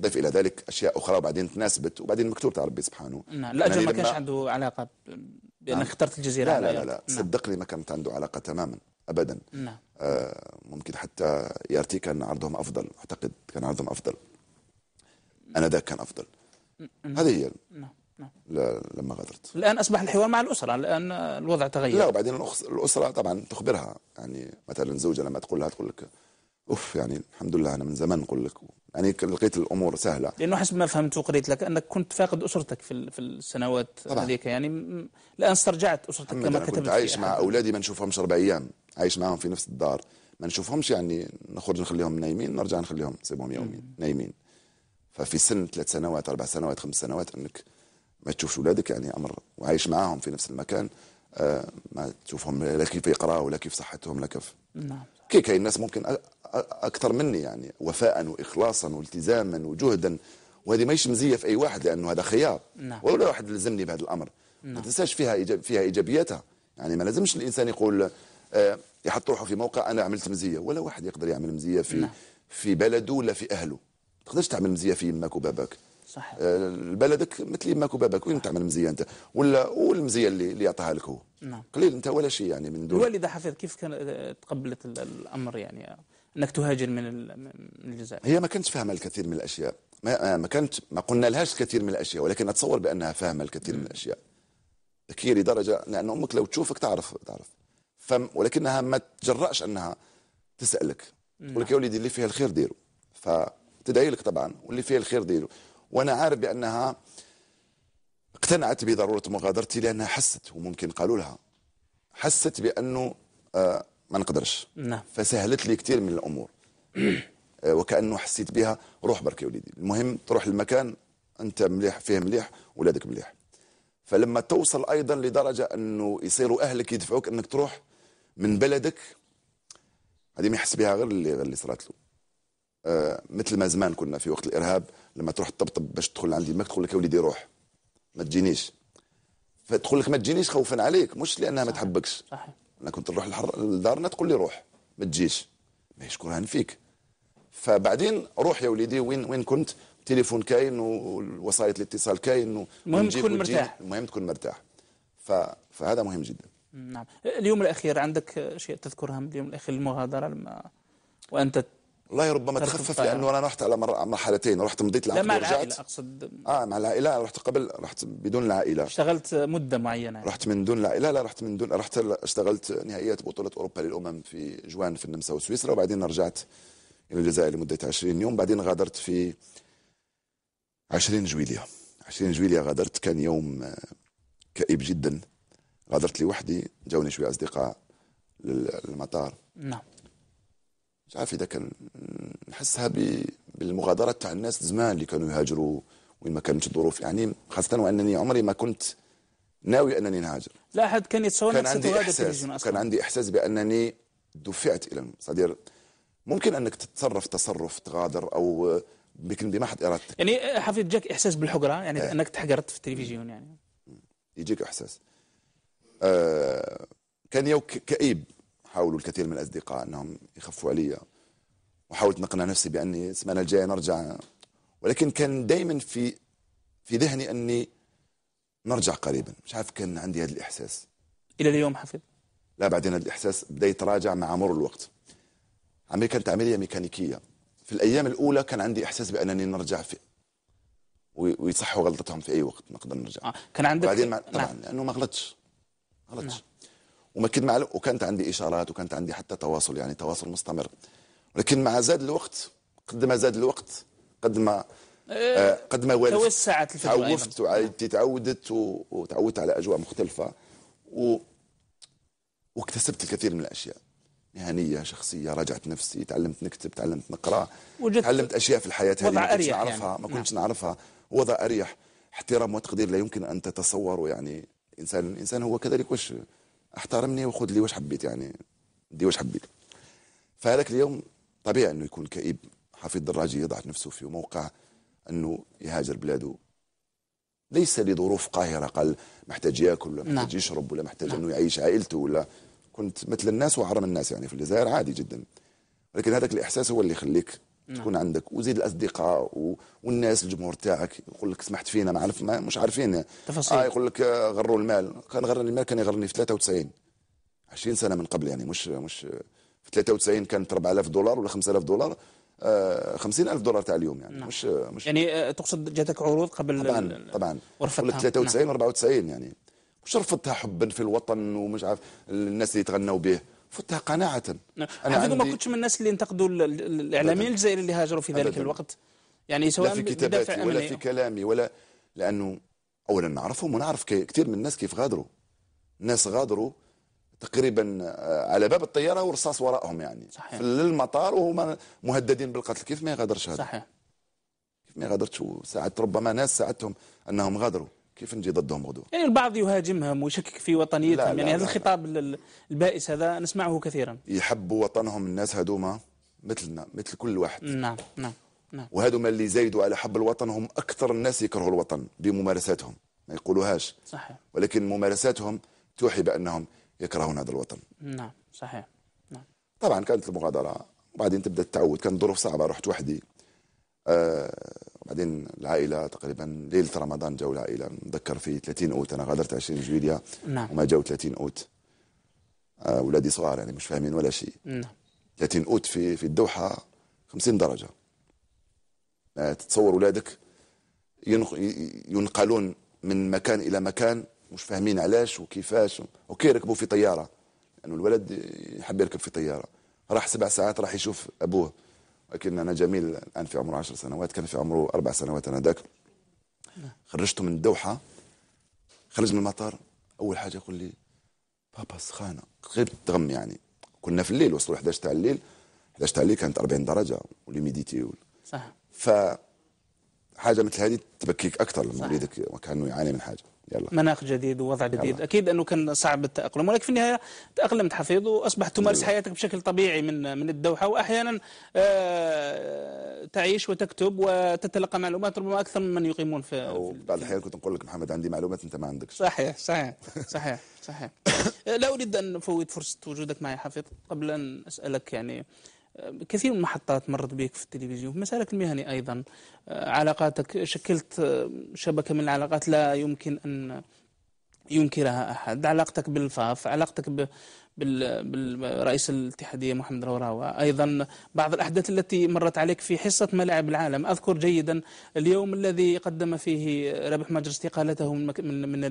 ضيف إلى ذلك أشياء أخرى وبعدين تناسبت وبعدين مكتوب تاع ربي سبحانه نعم الأجر ما كانش عنده علاقة بأنك نعم. اخترت الجزيرة لا لا لا, لا. نعم. صدقني ما كانت عنده علاقة تماما أبدا نعم. آه ممكن حتى يارتي كان عرضهم أفضل أعتقد كان عرضهم أفضل أنا ذاك كان أفضل هذه هي نعم. نعم. لما غادرت الان اصبح الحوار مع الاسره الان الوضع تغير لا وبعدين الاسره طبعا تخبرها يعني مثلا زوجة لما تقول لها تقول لك اوف يعني الحمد لله انا من زمان نقول لك يعني لقيت الامور سهله لانه حسب ما فهمت وقريت لك انك كنت فاقد اسرتك في في السنوات هذيك يعني الان استرجعت اسرتك كما أنا كتبت كنت عايش مع اولادي ما نشوفهمش اربع ايام عايش معاهم في نفس الدار ما نشوفهمش يعني نخرج نخليهم نايمين نرجع نخليهم نسيبهم يومين نايمين ففي سن ثلاث سنوات اربع سنوات خمس سنوات انك ما تشوفش ولادك يعني امر وعايش معاهم في نفس المكان آه، ما تشوفهم لا كيف يقراوا ولا كيف صحتهم لا كيف نعم كي كاين ناس ممكن اكثر مني يعني وفاء واخلاصا والتزاما وجهدا وهذه ماهيش مزيه في اي واحد لانه هذا خيار نعم. ولا واحد لزمني بهذا الامر نعم. ما تنساش فيها إيجاب فيها ايجابياتها يعني ما لازمش الانسان يقول آه، يحط روحه في موقع انا عملت مزيه ولا واحد يقدر يعمل مزيه في نعم. في بلده ولا في اهله ما تقدرش تعمل مزيه في يماك وباباك صح آه، بلدك مثل ماكو باباك وين تعمل مزيه انت ولا والمزيه اللي اللي يعطيها لك هو نعم قليل انت ولا شيء يعني من دون الوالده حفيظ كيف كان تقبلت الامر يعني انك تهاجر من الجزائر هي ما كانتش فاهمه الكثير من الاشياء ما آه، ما كانت ما قلنا لهاش الكثير من الاشياء ولكن اتصور بانها فاهمه الكثير م. من الاشياء ذكيه لدرجه لان امك لو تشوفك تعرف تعرف فم ولكنها ما تجرأش انها تسالك نعم. ولك يا وليدي اللي فيها الخير ديروا فتدعي لك طبعا واللي فيها الخير ديره وانا عارف بانها اقتنعت بضروره مغادرتي لانها حست وممكن قالوا لها حست بانه آه ما نقدرش نعم فسهلت لي كثير من الامور آه وكانه حسيت بها روح برك يا وليدي المهم تروح المكان انت مليح فيه مليح ولادك مليح فلما توصل ايضا لدرجه انه يصيروا اهلك يدفعوك انك تروح من بلدك هذه ما يحس بها غير اللي غير اللي صارت له آه، مثل ما زمان كنا في وقت الارهاب لما تروح تطبطب باش تدخل عندي ما تقول لك يا وليدي روح ما تجينيش فتقول لك ما تجينيش خوفا عليك مش لانها ما تحبكش صحيح انا كنت نروح لدارنا تقول لي روح ما تجيش ما كرهان فيك فبعدين روح يا وليدي وين وين كنت التليفون كاين ووسائط الاتصال كاين المهم تكون مرتاح المهم تكون مرتاح ف... فهذا مهم جدا نعم اليوم الاخير عندك شيء تذكرها من اليوم الاخير المغادره لما وانت والله ربما تخفف لانه انا رحت على مرحلتين رحت مضيت العقد ورجعت العائلة اقصد اه مع العائله رحت قبل رحت بدون العائله اشتغلت مده معينه يعني. رحت من دون العائله لا رحت من دون رحت اشتغلت نهائيات بطوله اوروبا للامم في جوان في النمسا وسويسرا وبعدين رجعت الى الجزائر لمده 20 يوم بعدين غادرت في 20 جويليا 20 جويليا غادرت كان يوم آه، كئيب جدا غادرت لوحدي جوني شويه اصدقاء للمطار نعم مش عارف اذا كان نحسها بالمغادره تاع الناس زمان اللي كانوا يهاجروا وين ما كانتش الظروف يعني خاصه وانني عمري ما كنت ناوي انني نهاجر لا احد كان يتصور كان عندي احساس كان عندي احساس بانني دفعت الى صدير ممكن انك تتصرف تصرف تغادر او لكن بمحض ارادتك يعني حفيد جاك احساس بالحقره يعني آه. انك تحقرت في التلفزيون يعني يجيك احساس آه كان يوم كئيب حاولوا الكثير من الأصدقاء أنهم يخفوا علي وحاولت نقنع نفسي بأني السمانة الجاية نرجع ولكن كان دائما في في ذهني أني نرجع قريبا مش عارف كان عندي هذا الإحساس إلى اليوم حفظ لا بعدين هذا الإحساس بدأ يتراجع مع مرور الوقت عملية كانت عملية ميكانيكية في الأيام الأولى كان عندي إحساس بأنني نرجع في ويصحوا غلطتهم في أي وقت نقدر نرجع آه. كان عندك بعدين مع... طبعا نعم. لأنه ما غلطش غلطش نعم. ومأكد مع وكانت عندي إشارات وكانت عندي حتى تواصل يعني تواصل مستمر ولكن مع زاد الوقت قد ما زاد الوقت قد ما إيه، آه قد ما توسعت الفكره وعائلتي تعودت وتعودت على أجواء مختلفة و واكتسبت الكثير من الأشياء مهنية شخصية راجعت نفسي تعلمت نكتب تعلمت نقرأ تعلمت أشياء في الحياة هذه ما كنتش نعرفها يعني. ما كنتش نعم. نعرفها وضع أريح احترام وتقدير لا يمكن أن تتصوره يعني إنسان الإنسان هو كذلك واش احترمني وخذ لي واش حبيت يعني دي واش حبيت فهذاك اليوم طبيعي انه يكون كئيب حفيظ دراجي يضع نفسه في موقع انه يهاجر بلاده ليس لظروف قاهره قال محتاج ياكل ولا محتاج نعم. يشرب ولا محتاج نعم. انه يعيش عائلته ولا كنت مثل الناس واعرم الناس يعني في الجزائر عادي جدا ولكن هذاك الاحساس هو اللي يخليك نعم. تكون عندك وزيد الاصدقاء و... والناس الجمهور تاعك يقول لك سمحت فينا ما عارف ما مش عارفين تفاصيل آه يقول لك آه، غروا المال كان غرني المال كان يغرني في 93 20 سنه من قبل يعني مش مش في 93 كانت 4000 دولار ولا 5000 دولار آه، خمسين 50000 دولار تاع اليوم يعني نعم. مش مش يعني آه، تقصد جاتك عروض قبل طبعا طبعا ورفضتها 93 نعم. 94 يعني مش رفضتها حبا في الوطن ومش عارف الناس اللي يتغنوا به فتها قناعة نعم. أنا عندي ما كنتش من الناس اللي ينتقدوا الإعلاميين الجزائريين اللي هاجروا في ذلك أبداً. الوقت يعني سواء لا في كتاباتي ولا في كلامي ولا لأنه أولا نعرفهم ونعرف كثير من الناس كيف غادروا الناس غادروا تقريبا آه، على باب الطياره ورصاص وراءهم يعني صحيح. في المطار وهم مهددين بالقتل كيف ما يغادرش هذا صحيح كيف ما يغادرش ساعات ربما ناس ساعدتهم انهم غادروا كيف نجي ضدهم غدو يعني البعض يهاجمهم ويشكك في وطنيتهم يعني هذا الخطاب البائس هذا نسمعه كثيرا يحبوا وطنهم الناس هذوما مثلنا مثل كل واحد نعم نعم نعم وهذوما اللي زايدوا على حب الوطن هم اكثر الناس يكرهوا الوطن بممارساتهم ما يقولوهاش صحيح ولكن ممارساتهم توحي بانهم يكرهون هذا الوطن نعم صحيح نعم طبعا كانت المغادره وبعدين تبدا تعود كانت ظروف صعبه رحت وحدي آه بعدين العائله تقريبا ليله رمضان جو العائله نذكر في 30 اوت انا غادرت 20 جويليا نعم وما جو 30 اوت اولادي آه، صغار يعني مش فاهمين ولا شيء نعم 30 اوت في في الدوحه 50 درجه آه، تتصور اولادك ينقلون من مكان الى مكان مش فاهمين علاش وكيفاش اوكي ركبوا في طياره لانه يعني الولد يحب يركب في طياره راح سبع ساعات راح يشوف ابوه لكن أنا جميل الآن في عمره عشر سنوات كان في عمره أربع سنوات أنا ذاك خرجته من الدوحة خرج من المطار أول حاجة يقول لي بابا سخانة غير تغم يعني كنا في الليل وصلوا 11 تاع الليل 11 تاع الليل كانت 40 درجة وليميديتي صح ف حاجه مثل هذه تبكيك اكثر لما وليدك كانه يعاني من حاجه يلا. مناخ جديد ووضع جديد يلا. اكيد انه كان صعب التاقلم ولكن في النهايه تاقلمت حفيظ واصبحت تمارس يلا. نعم. حياتك بشكل طبيعي من من الدوحه واحيانا آه، تعيش وتكتب وتتلقى معلومات ربما اكثر ممن يقيمون في, في بعد كنت نقول لك محمد عندي معلومات انت ما عندك صحيح صحيح صحيح صحيح لا اريد ان افوت فرصه وجودك معي حفيظ قبل ان اسالك يعني كثير من المحطات مرت بك في التلفزيون في مسارك المهني أيضا آه، علاقاتك شكلت آه، شبكة من العلاقات لا يمكن أن ينكرها أحد علاقتك بالفاف علاقتك ب... بال... بالرئيس الاتحادية محمد روراوة أيضا بعض الأحداث التي مرت عليك في حصة ملاعب العالم أذكر جيدا اليوم الذي قدم فيه ربح مجر استقالته من, من... من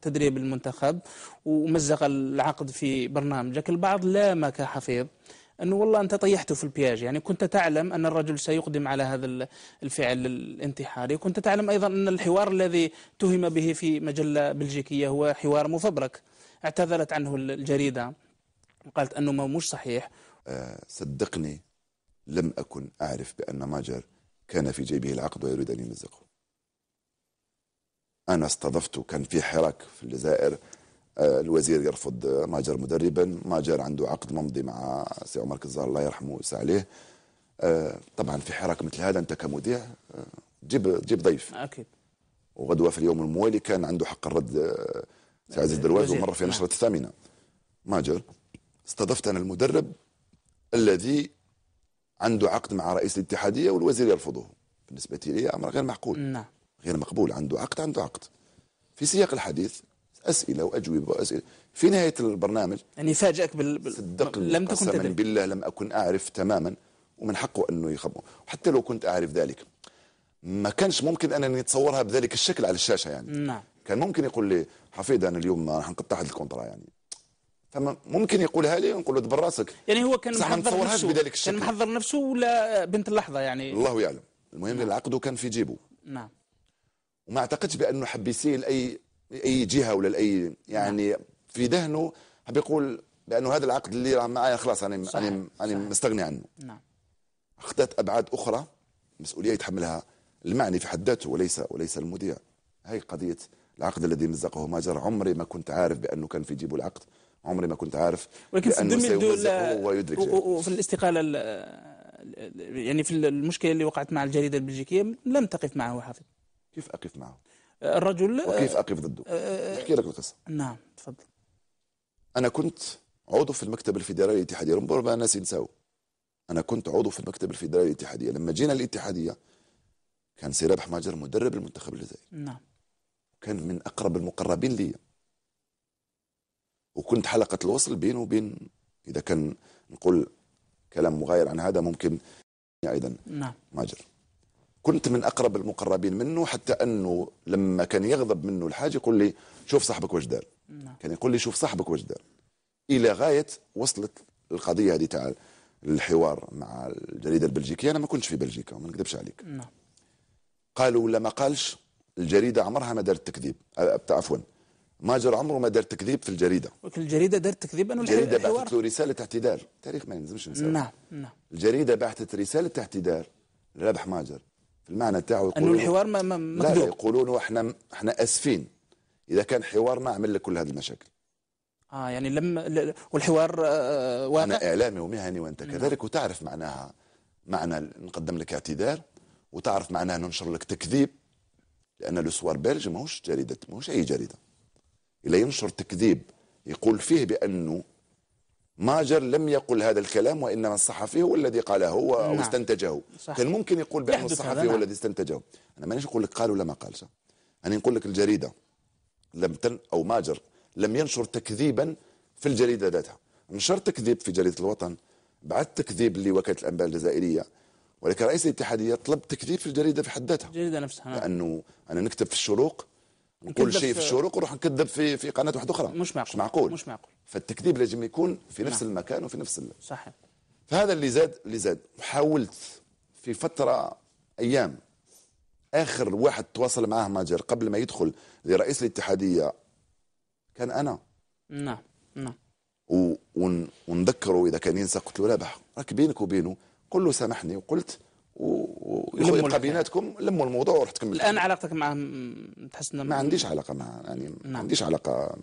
تدريب المنتخب ومزق العقد في برنامجك البعض لامك حفيظ أنه والله أنت طيحته في البياج يعني كنت تعلم أن الرجل سيقدم على هذا الفعل الانتحاري كنت تعلم أيضا أن الحوار الذي تهم به في مجلة بلجيكية هو حوار مفبرك اعتذرت عنه الجريدة وقالت أنه ما مش صحيح آه، صدقني لم أكن أعرف بأن ماجر كان في جيبه العقد ويريد أن يمزقه أنا استضفته كان في حراك في الجزائر آه، الوزير يرفض آه، ماجر مدربا ماجر عنده عقد ممضي مع سي عمر كزار الله يرحمه ويسع عليه آه، طبعا في حراك مثل هذا انت كمذيع تجيب تجيب ضيف اكيد وغدوه في اليوم الموالي كان عنده حق الرد سي عزيز درواز ومر في نعم. نشره الثامنه ماجر استضفت انا المدرب الذي عنده عقد مع رئيس الاتحاديه والوزير يرفضه بالنسبه لي امر غير معقول نعم غير مقبول عنده عقد عنده عقد في سياق الحديث اسئله واجوبه واسئله في نهايه البرنامج يعني فاجئك بال, بال... لم تكن تدري بالله لم اكن اعرف تماما ومن حقه انه يخبر حتى لو كنت اعرف ذلك ما كانش ممكن انني اتصورها بذلك الشكل على الشاشه يعني نعم كان ممكن يقول لي حفيد انا اليوم راح نقطع هذا الكونترا يعني فما ممكن يقولها لي ونقول له دبر راسك يعني هو كان محضر نفسه بذلك الشكل. كان محضر نفسه ولا بنت اللحظه يعني الله يعلم المهم نعم. العقد كان في جيبه نعم وما اعتقدش بانه حب يسيل اي لاي جهه ولا لاي يعني نعم. في ذهنه بيقول بانه هذا العقد اللي راه معايا خلاص انا صحيح. انا انا مستغني عنه نعم اخذت ابعاد اخرى مسؤوليه يتحملها المعني في حد ذاته وليس وليس المذيع هي قضيه العقد الذي مزقه ماجر عمري ما كنت عارف بانه كان في جيبه العقد عمري ما كنت عارف ولكن في الدنيا ويدرك وفي الاستقاله يعني في المشكله اللي وقعت مع الجريده البلجيكيه لم تقف معه حافظ كيف اقف معه؟ الرجل وكيف آه، أقف ضده أحكي آه، آه، لك القصة نعم تفضل أنا كنت عضو في المكتب الفيدرالي الاتحادية ربما بقى الناس ينساو أنا كنت عضو في المكتب الفيدرالي الاتحادية لما جينا الاتحادية كان سي رابح ماجر مدرب المنتخب الجزائري نعم كان من أقرب المقربين لي وكنت حلقة الوصل بينه وبين إذا كان نقول كلام مغاير عن هذا ممكن أيضا نعم ماجر كنت من أقرب المقربين منه حتى أنه لما كان يغضب منه الحاج يقول لي شوف صاحبك واش دار نعم. كان يقول لي شوف صاحبك واش دار إلى غاية وصلت القضية هذه تاع الحوار مع الجريدة البلجيكية أنا ما كنتش في بلجيكا وما نكذبش عليك نعم. قالوا ولا ما قالش الجريدة عمرها ما دارت تكذيب عفوا ماجر عمره ما دار تكذيب في الجريده قلت الجريده دارت تكذيب انه الجريده بعثت له رساله اعتذار تاريخ ما يلزمش نساوي نعم نعم الجريده بعثت رساله اعتذار لرابح ماجر في المعنى نتاعو انه الحوار ما مكذوب لا يقولون احنا احنا اسفين اذا كان حوارنا عمل لك كل هذه المشاكل اه يعني لم والحوار آه،, آه واقع انا اعلامي ومهني وانت نعم. كذلك وتعرف معناها معنى نقدم لك اعتذار وتعرف معناها ننشر لك تكذيب لان لو سوار بلج ماهوش جريده ماهوش اي جريده الا ينشر تكذيب يقول فيه بانه ماجر لم يقل هذا الكلام وإنما الصحفي هو الذي قاله هو نعم. واستنتجه كان ممكن يقول بأن الصحفي هو نعم. الذي استنتجه أنا مانيش نقول لك قال ولا ما قالش أنا نقول لك الجريدة لم تن أو ماجر لم ينشر تكذيبا في الجريدة ذاتها نشر تكذيب في جريدة الوطن بعد تكذيب لوكالة الأنباء الجزائرية ولكن رئيس الاتحادية طلب تكذيب في الجريدة في حد ذاتها الجريدة نفسها نعم. لأنه أنا نكتب في الشروق نقول شيء في الشروق ونروح نكذب في في قناه واحده اخرى مش معقول مش معقول مش معقول فالتكذيب لازم يكون في نفس معقول. نعم. المكان وفي نفس ال... صحيح فهذا اللي زاد اللي زاد حاولت في فتره ايام اخر واحد تواصل معاه ماجر قبل ما يدخل لرئيس الاتحاديه كان انا نعم نعم ونذكره اذا كان ينسى قلت له رابح راك بينك وبينه قل له سامحني وقلت ويبقى بيناتكم لموا الموضوع وراح تكمل الان علاقتك مع تحس ما عنديش علاقه مع يعني نعم. ما عنديش علاقه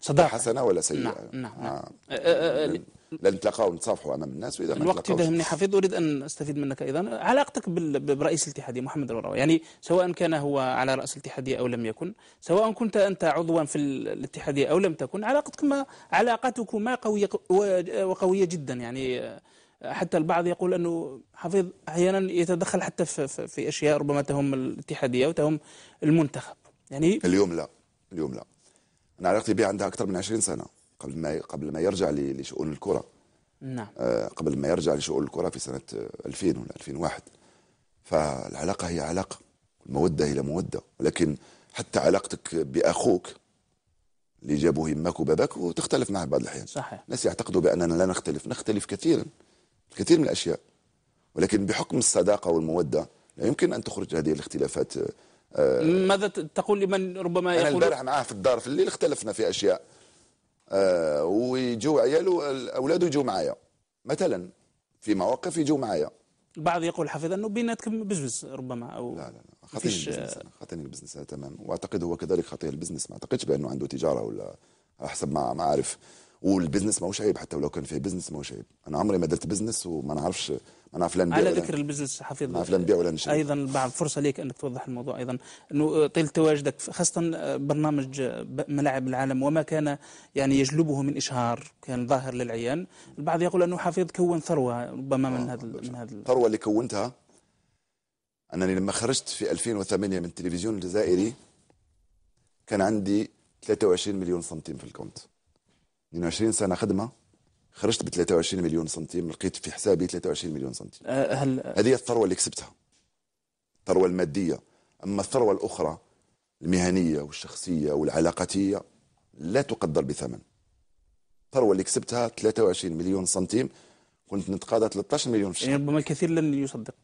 صداقه حسنه ولا سيئه نعم نعم, نعم. أه، أه، أه، لا نتلاقاو نتصافحوا امام الناس واذا ما الوقت يدهمني حفيظ اريد ان استفيد منك ايضا علاقتك برئيس الاتحاديه محمد الوراوي يعني سواء كان هو على راس الاتحاديه او لم يكن سواء كنت انت عضوا في الاتحاديه او لم تكن علاقتكما علاقتكما قويه وقويه جدا يعني حتى البعض يقول أنه حفيظ أحيانا يتدخل حتى في, في أشياء ربما تهم الاتحادية وتهم المنتخب يعني اليوم لا اليوم لا أنا علاقتي به عندها أكثر من 20 سنة قبل ما قبل ما يرجع لشؤون الكرة نعم آه، قبل ما يرجع لشؤون الكرة في سنة 2000 ولا 2001 فالعلاقة هي علاقة المودة هي مودة ولكن حتى علاقتك بأخوك اللي جابوا يماك وباباك وتختلف معه بعض الأحيان صحيح الناس يعتقدوا بأننا لا نختلف نختلف كثيرا كثير من الأشياء ولكن بحكم الصداقة والمودة لا يمكن أن تخرج هذه الاختلافات آه، ماذا تقول لمن ربما يقول أنا البارح معاه في الدار في الليل اختلفنا في أشياء آه، ويجوا عياله أولاده يجوا معايا مثلا في مواقف يجوا معايا البعض يقول حفيظ أنه بيناتكم بزنس ربما أو لا لا لا خاطيني البزنس خاطيني البزنس تمام وأعتقد هو كذلك خاطيه البزنس ما أعتقدش بأنه عنده تجارة ولا حسب ما عارف والبزنس ماهوش عيب حتى ولو كان فيه بزنس ماهوش عيب انا عمري ما درت بزنس وما نعرفش ما نعرف لا نبيع على ذكر البزنس حفيظ ما نعرف لا نبيع ولا نشري ايضا بعض فرصه ليك انك توضح الموضوع ايضا انه آه، طيله تواجدك خاصه آه، برنامج آه، ملاعب العالم وما كان يعني يجلبه من اشهار كان ظاهر للعيان البعض يقول انه حفيظ كون ثروه ربما من هذا من هذا الثروه اللي كونتها انني لما خرجت في 2008 من التلفزيون الجزائري كان عندي 23 مليون سنتيم في الكونت من 20 سنه خدمه خرجت ب 23 مليون سنتيم لقيت في حسابي 23 مليون سنتيم أه، هل هذه هي الثروه اللي كسبتها الثروه الماديه اما الثروه الاخرى المهنيه والشخصيه والعلاقاتيه لا تقدر بثمن الثروه اللي كسبتها 23 مليون سنتيم كنت نتقاضى 13 مليون في الشهر يعني ربما الكثير لن يصدق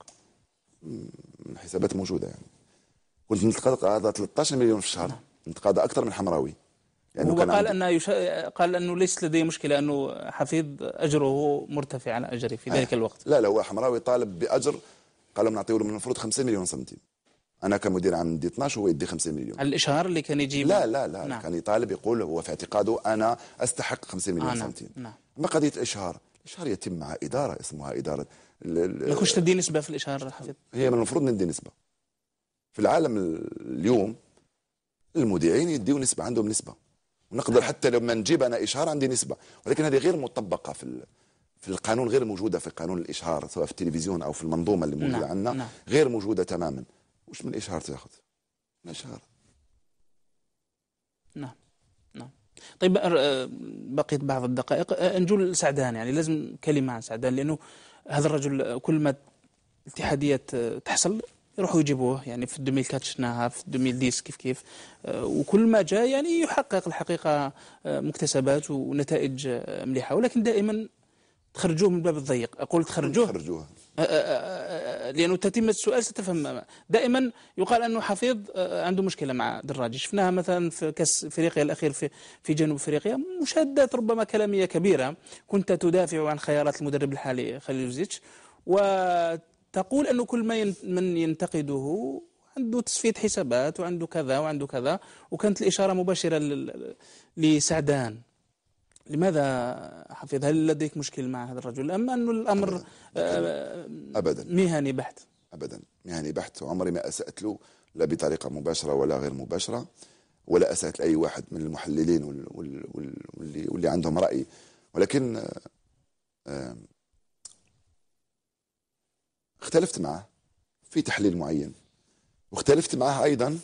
الحسابات موجوده يعني كنت نتقاضى 13 مليون في الشهر نعم. نتقاضى اكثر من حمراوي لأنه هو قال أنه يش... قال أنه ليس لديه مشكلة أنه حفيظ أجره مرتفع عن أجري في آه. ذلك آه. الوقت لا لا هو حمراوي طالب بأجر قالوا نعطيه من المفروض 5 مليون سنتيم انا كمدير عام ندي 12 هو يدي 5 مليون الاشهار اللي كان يجيبه لا لا لا نعم. كان يطالب يقول هو في اعتقاده انا استحق 5 مليون آه نعم. سنتيم نعم. ما قضيه الاشهار الاشهار يتم مع اداره اسمها اداره ما كنتش تدي نسبه في الاشهار حفيظ هي من المفروض ندي نسبه في العالم اليوم المذيعين يديوا نسبه عندهم نسبه ونقدر حتى لما نجيب انا اشهار عندي نسبه ولكن هذه غير مطبقه في في القانون غير موجوده في قانون الاشهار سواء في التلفزيون او في المنظومه اللي موجوده نعم، عندنا نعم. غير موجوده تماما وش من اشهار تاخذ؟ من اشهار نعم نعم طيب آه، بقيت بعض الدقائق آه، نجول سعدان يعني لازم كلمه عن سعدان لانه هذا الرجل آه، كل ما اتحاديات تحصل يروحوا يجيبوه يعني في 2004 شفناها في 2010 كيف كيف آه، وكل ما جاء يعني يحقق الحقيقه آه، مكتسبات ونتائج آه، مليحه ولكن دائما تخرجوه من الباب الضيق اقول تخرجوه تخرجوه لانه تتمه السؤال ستفهم دائما يقال انه حفيظ عنده مشكله مع دراجي شفناها مثلا في كاس افريقيا الاخير في في جنوب افريقيا مشادات ربما كلاميه كبيره كنت تدافع عن خيارات المدرب الحالي خليل زيتش و تقول أنه كل ما من ينتقده عنده تصفية حسابات وعنده كذا وعنده كذا وكانت الإشارة مباشرة لسعدان لماذا حفيظ هل لديك مشكل مع هذا الرجل أم أن الأمر أبدا, آه، أبداً. مهني بحت أبدا مهني بحت وعمري ما أسأت له لا بطريقة مباشرة ولا غير مباشرة ولا أسأت لأي واحد من المحللين واللي, واللي عندهم رأي ولكن آه، اختلفت معه في تحليل معين واختلفت معه ايضا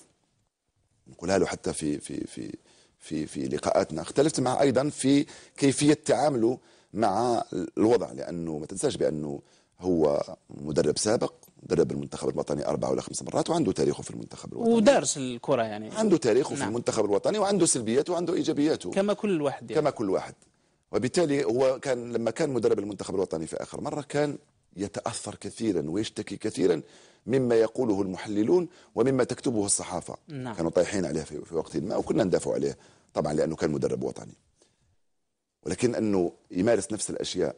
نقولها له حتى في في في في في لقاءاتنا اختلفت معه ايضا في كيفيه تعامله مع الوضع لانه ما تنساش بانه هو مدرب سابق درب المنتخب الوطني أربع ولا خمس مرات وعنده تاريخه في المنتخب الوطني ودارس الكرة يعني عنده تاريخه نعم. في المنتخب الوطني وعنده سلبياته وعنده إيجابياته كما كل واحد يعني. كما كل واحد وبالتالي هو كان لما كان مدرب المنتخب الوطني في آخر مرة كان يتأثر كثيرا ويشتكي كثيرا مما يقوله المحللون ومما تكتبه الصحافة نعم. كانوا طايحين عليه في وقت ما وكنا ندافع عليه طبعا لأنه كان مدرب وطني ولكن أنه يمارس نفس الأشياء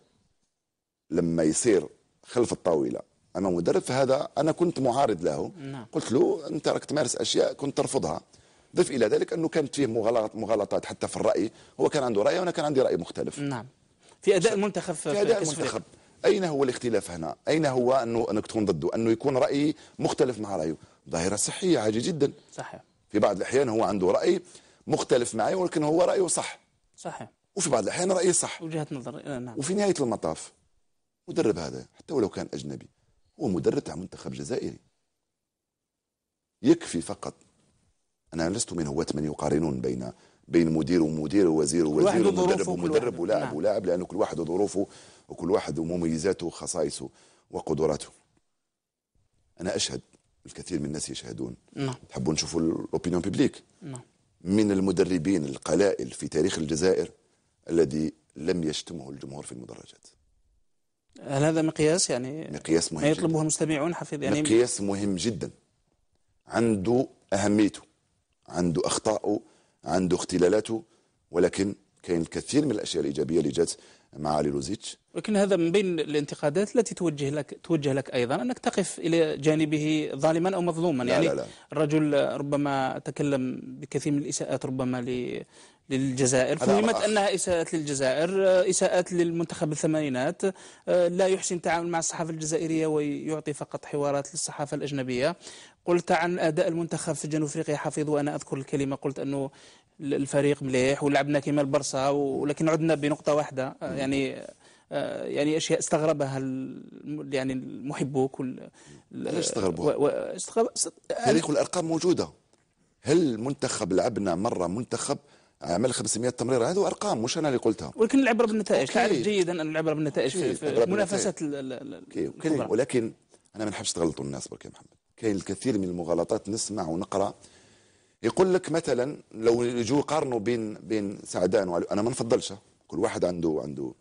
لما يصير خلف الطاولة أمام مدرب فهذا أنا كنت معارض له نعم. قلت له أنت راك تمارس أشياء كنت ترفضها ضف إلى ذلك أنه كانت فيه مغالطات حتى في الرأي هو كان عنده رأي وأنا كان عندي رأي مختلف نعم في أداء المنتخب في, في أداء المنتخب أين هو الاختلاف هنا أين هو أنه أنك تكون ضده أنه يكون رأيي مختلف مع رأيه ظاهرة صحية عادي جدا صحيح في بعض الأحيان هو عنده رأي مختلف معي ولكن هو رأيه صح صحيح وفي بعض الأحيان رأيه صح وجهة نظر نعم. وفي نهاية المطاف مدرب هذا حتى ولو كان أجنبي هو مدرب تاع منتخب جزائري يكفي فقط أنا لست من هواة من يقارنون بين بين مدير ومدير ووزير ووزير ومدرب ومدرب ولاعب نعم. ولاعب لأنه كل واحد وظروفه وكل واحد ومميزاته وخصائصه وقدراته أنا أشهد الكثير من الناس يشهدون نعم تحبون تشوفوا الأوبينيون بيبليك نعم من المدربين القلائل في تاريخ الجزائر الذي لم يشتمه الجمهور في المدرجات هل هذا مقياس يعني مقياس مهم ما يطلبه المستمعون حفيظ يعني مقياس مهم جدا عنده أهميته عنده أخطائه عنده اختلالاته ولكن كاين الكثير من الاشياء الايجابيه اللي جات مع علي روزيتش ولكن هذا من بين الانتقادات التي توجه لك توجه لك ايضا انك تقف الى جانبه ظالما او مظلوما لا يعني لا لا. الرجل ربما تكلم بكثير من الاساءات ربما للجزائر فهمت أنها اساءات للجزائر آه، اساءات للمنتخب الثمانينات آه، لا يحسن التعامل مع الصحافة الجزائرية ويعطي فقط حوارات للصحافة الأجنبية قلت عن أداء المنتخب في جنوب أفريقيا حفيظ وأنا أذكر الكلمة قلت أنه الفريق مليح ولعبنا كما البرصا ولكن عدنا بنقطة واحدة آه، يعني يعني اشياء استغربها يعني المحبوك استغربوها؟ استغرب... فريق الارقام موجوده هل منتخب لعبنا مره منتخب عمل 500 تمريره هذو ارقام مش انا اللي قلتها ولكن العبره بالنتائج تعرف جيدا ان العبره بالنتائج في, إيه، في منافسات ولكن انا ما نحبش تغلطوا الناس برك يا محمد كاين الكثير من المغالطات نسمع ونقرا يقول لك مثلا لو يجوا يقارنوا بين بين سعدان وعلي انا ما نفضلش كل واحد عنده عنده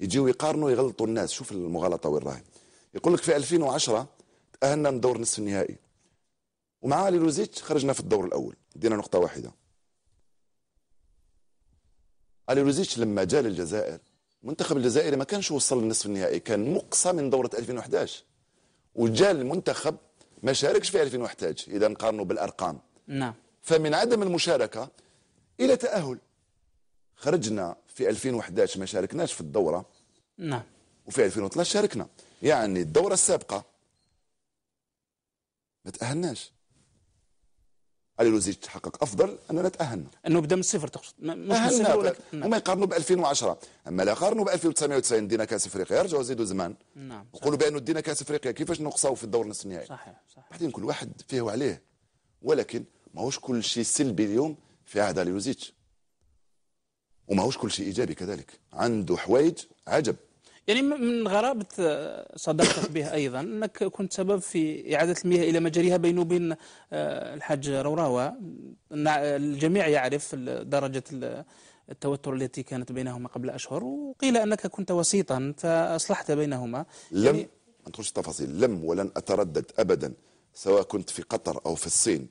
يجيو يقارنوا يغلطوا الناس شوف المغالطه وين راهي يقول لك في 2010 تاهلنا من دور نصف النهائي ومع علي لوزيتش خرجنا في الدور الاول دينا نقطه واحده روزيتش لما جاء للجزائر المنتخب الجزائري ما كانش وصل للنصف النهائي كان مقصى من دورة 2011 وجاء المنتخب ما شاركش في 2011 إذا نقارنوا بالأرقام نعم فمن عدم المشاركة إلى تأهل خرجنا في 2011 ما شاركناش في الدورة نعم وفي 2012 شاركنا يعني الدورة السابقة ما تأهلناش زيد تحقق افضل اننا تاهلنا انه بدا من الصفر تقصد مش من الصفر ولكن نعم. هما يقارنوا ب 2010 اما لا قارنوا ب 1990 دينا كاس افريقيا رجعوا زيدوا زمان نعم يقولوا بانه دينا كاس افريقيا كيفاش نقصوا في الدور نصف النهائي صحيح صحيح بعدين كل واحد فيه وعليه ولكن ماهوش كل شيء سلبي اليوم في عهد علي لوزيتش وماهوش كل شيء ايجابي كذلك عنده حوايج عجب يعني من غرابة آه، صداقتك به أيضا أنك كنت سبب في إعادة المياه إلى مجاريها بينه وبين آه، الحاج روراوة الجميع يعرف درجة التوتر التي كانت بينهما قبل أشهر وقيل أنك كنت وسيطا فأصلحت بينهما لم يعني ندخلش التفاصيل لم ولن أتردد أبدا سواء كنت في قطر أو في الصين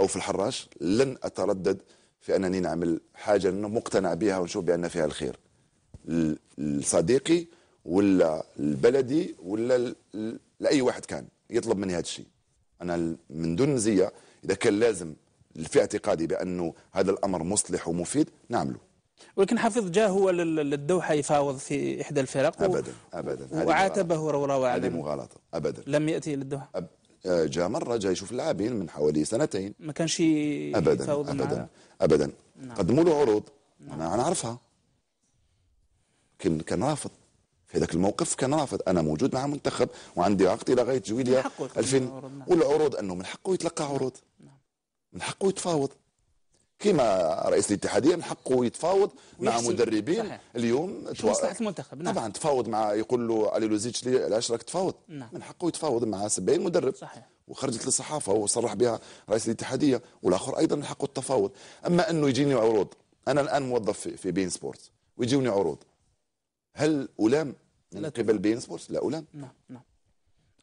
أو في الحراش لن أتردد في أنني نعمل حاجة مقتنع بها ونشوف بأن فيها الخير لصديقي ولا لبلدي ولا لاي واحد كان يطلب مني هذا الشيء انا من دون مزيه اذا كان لازم في اعتقادي بانه هذا الامر مصلح ومفيد نعمله ولكن حفيظ جاء هو للدوحه يفاوض في احدى الفرق ابدا ابدا وعاتبه روراوة هذه مغالطه ابدا لم ياتي للدوحه أب... آه، جاء مره جاء يشوف اللاعبين من حوالي سنتين ما كانش ابدا ابدا ابدا نعم. قدموا له عروض نعم. انا نعرفها لكن كان رافض في ذاك الموقف كان رافض انا موجود مع منتخب وعندي عقد الى غايه جويليا 2000 نعم. والعروض انه من حقه يتلقى عروض من حقه يتفاوض كما رئيس الاتحاديه من حقه يتفاوض مع مدربين صحيح. اليوم شو مصلحه المنتخب نعم. طبعا تفاوض مع يقول له علي لوزيتش لي علاش راك تفاوض نعم. من حقه يتفاوض مع 70 مدرب صحيح. وخرجت للصحافه وصرح بها رئيس الاتحاديه والاخر ايضا من حقه التفاوض اما انه يجيني عروض انا الان موظف في بين سبورت ويجوني عروض هل ألام من قبل بين سبورتس؟ لا ألام نعم نعم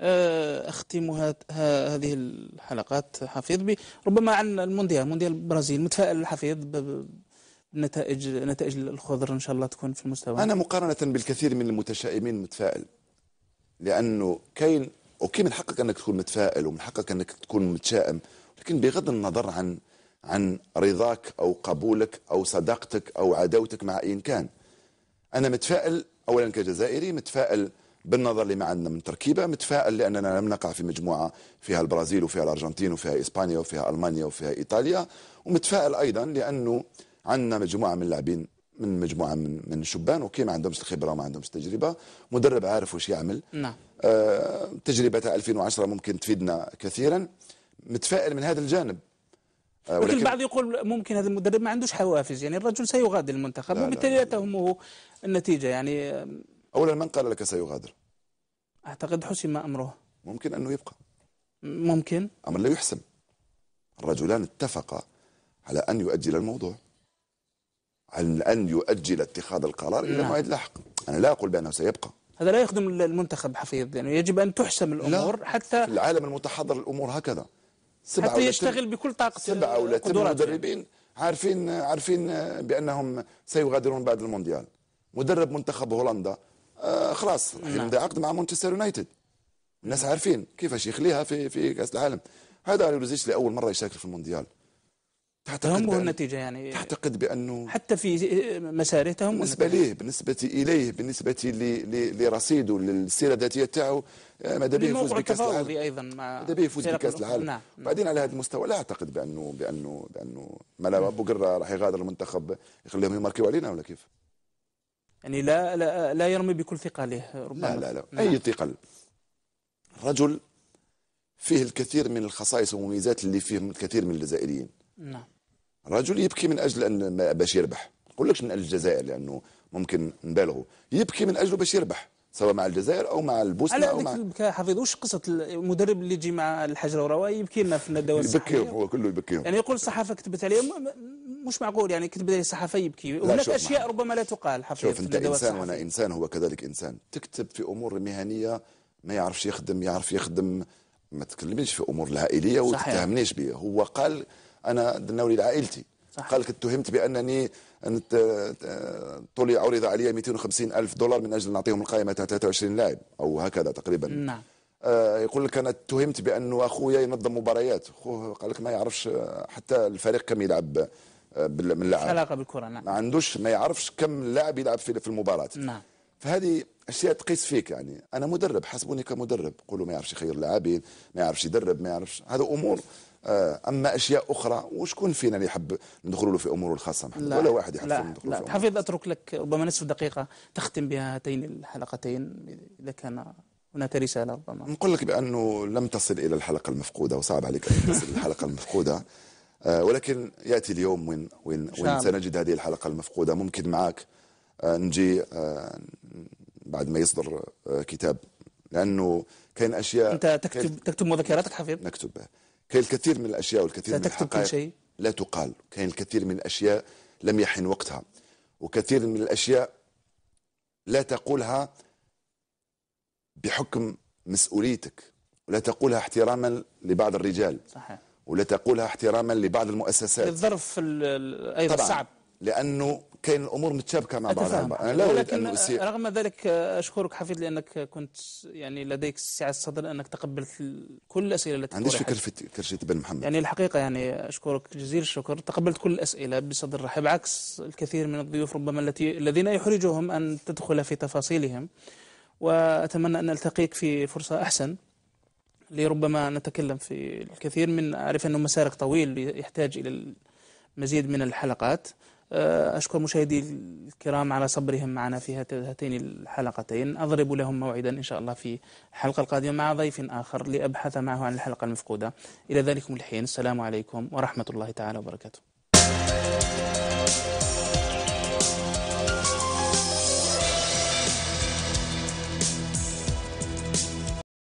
آه، اختم هذه الحلقات حفيظ ربما عن المونديال مونديال البرازيل متفائل حفيظ بنتائج نتائج الخضر ان شاء الله تكون في المستوى انا مقارنه بالكثير من المتشائمين متفائل لانه كاين اوكي من حقك انك تكون متفائل ومن حقك انك تكون متشائم لكن بغض النظر عن عن رضاك او قبولك او صداقتك او عداوتك مع ايا كان انا متفائل اولا كجزائري متفائل بالنظر لما عندنا من تركيبه متفائل لاننا لم نقع في مجموعه فيها البرازيل وفيها الارجنتين وفيها اسبانيا وفيها المانيا وفيها ايطاليا ومتفائل ايضا لانه عندنا مجموعه من اللاعبين من مجموعه من من الشبان اوكي ما عندهمش الخبره وما عندهمش التجربه مدرب عارف واش يعمل نعم آه تجربه 2010 ممكن تفيدنا كثيرا متفائل من هذا الجانب آه، ولكن البعض يقول ممكن هذا المدرب ما عندوش حوافز يعني الرجل سيغادر المنتخب وبالتالي لا تهمه النتيجة يعني أولا من قال لك سيغادر؟ أعتقد حسم أمره ممكن أنه يبقى ممكن أمر لا يحسم الرجلان اتفقا على أن يؤجل الموضوع على أن يؤجل اتخاذ القرار إلى نعم. موعد لاحق أنا لا أقول بأنه سيبقى هذا لا يخدم المنتخب حفيظ يعني يجب أن تحسم الأمور لا. حتى في العالم المتحضر الأمور هكذا سبعة حتى يشتغل بكل طاقة سبعة ولا ثمان يعني. مدربين عارفين عارفين بأنهم سيغادرون بعد المونديال مدرب منتخب هولندا آه خلاص نعم. يمضي عقد مع مانشستر يونايتد الناس عارفين كيفاش يخليها في في كأس العالم هذا لوزيتش لأول مرة يشارك في المونديال تعتقد النتيجة يعني تعتقد بأنه حتى في مسارتهم بالنسبة ليه بالنسبة إليه بالنسبة لرصيده للسيرة الذاتية تاعه آه، ماذا به يفوز بكأس العالم أيضا ماذا به يفوز بكأس العالم نعم،, نعم. بعدين على هذا المستوى لا أعتقد بأنه بأنه بأنه ملا نعم. أبو قرة راح يغادر المنتخب يخليهم يماركيو علينا ولا كيف؟ يعني لا لا, لا يرمي بكل ثقله ربما لا لا لا نعم. أي ثقل رجل فيه الكثير من الخصائص والمميزات اللي فيه الكثير من الجزائريين نعم رجل يبكي من اجل ان باش يربح نقول لكش من اجل الجزائر لانه ممكن نبالغوا يبكي من اجله باش يربح سواء مع الجزائر او مع البوسنه او مع البكاء حفيظ وش قصه المدرب اللي يجي مع الحجر ورواي يبكي لنا في الندوه يبكيهم هو كله يبكيهم يعني يقول الصحافه كتبت عليه مش معقول يعني كتبت عليه الصحافه يبكي هناك اشياء ربما لا تقال حفيظ شوف انت انسان وانا انسان هو كذلك انسان تكتب في امور مهنيه ما يعرفش يخدم يعرف يخدم ما تكلمنيش في امور العائليه وتتهمنيش بها هو قال انا دناولي لعائلتي قال لك اتهمت بانني طولي عرض علي 250 الف دولار من اجل نعطيهم القائمه تاع 23 لاعب او هكذا تقريبا نعم آه، يقول لك انا اتهمت بانه اخويا ينظم مباريات خوه قال لك ما يعرفش آه، حتى الفريق كم يلعب آه، من لاعب علاقه بالكره نعم ما عندوش ما يعرفش كم لاعب يلعب في المباراه نعم فهذه اشياء تقيس فيك يعني انا مدرب حسبوني كمدرب قولوا ما يعرفش يخير لاعبين ما يعرفش يدرب ما يعرفش هذا امور آه، اما اشياء اخرى وشكون فينا اللي يحب ندخل له في اموره الخاصه محمد ولا واحد يحب لا له لا حفيظ اترك لك ربما نصف دقيقه تختم بها هاتين الحلقتين اذا كان هناك رساله ربما نقول لك بانه لم تصل الى الحلقه المفقوده وصعب عليك ان تصل الحلقه المفقوده آه، ولكن ياتي اليوم وين وين وين سنجد هذه الحلقه المفقوده ممكن معك آه، نجي بعد ما يصدر كتاب لانه كاين اشياء انت تكتب تكتب مذكراتك حفيظ نكتب كاين الكثير من الأشياء والكثير من الحقائق شيء؟ لا تقال كاين الكثير من الأشياء لم يحن وقتها وكثير من الأشياء لا تقولها بحكم مسؤوليتك ولا تقولها احتراما لبعض الرجال صحيح ولا تقولها احتراما لبعض المؤسسات الظرف ايضا صعب لانه كاين الامور متشابكه مع بعضها انا لا ولكن أن أسيء. رغم ذلك اشكرك حفيد لانك كنت يعني لديك سعه الصدر انك تقبلت كل الاسئله التي عنديش فكر في كرشي بن محمد يعني الحقيقه يعني اشكرك جزيل الشكر تقبلت كل الاسئله بصدر رحب عكس الكثير من الضيوف ربما التي الذين يحرجهم ان تدخل في تفاصيلهم واتمنى ان التقيك في فرصه احسن لربما نتكلم في الكثير من أعرف أنه مسارك طويل يحتاج إلى المزيد من الحلقات أه، أشكر مشاهدي الكرام على صبرهم معنا في هاتين الحلقتين أضرب لهم موعدا إن شاء الله في الحلقة القادمة مع ضيف آخر لأبحث معه عن الحلقة المفقودة إلى ذلكم الحين السلام عليكم ورحمة الله تعالى وبركاته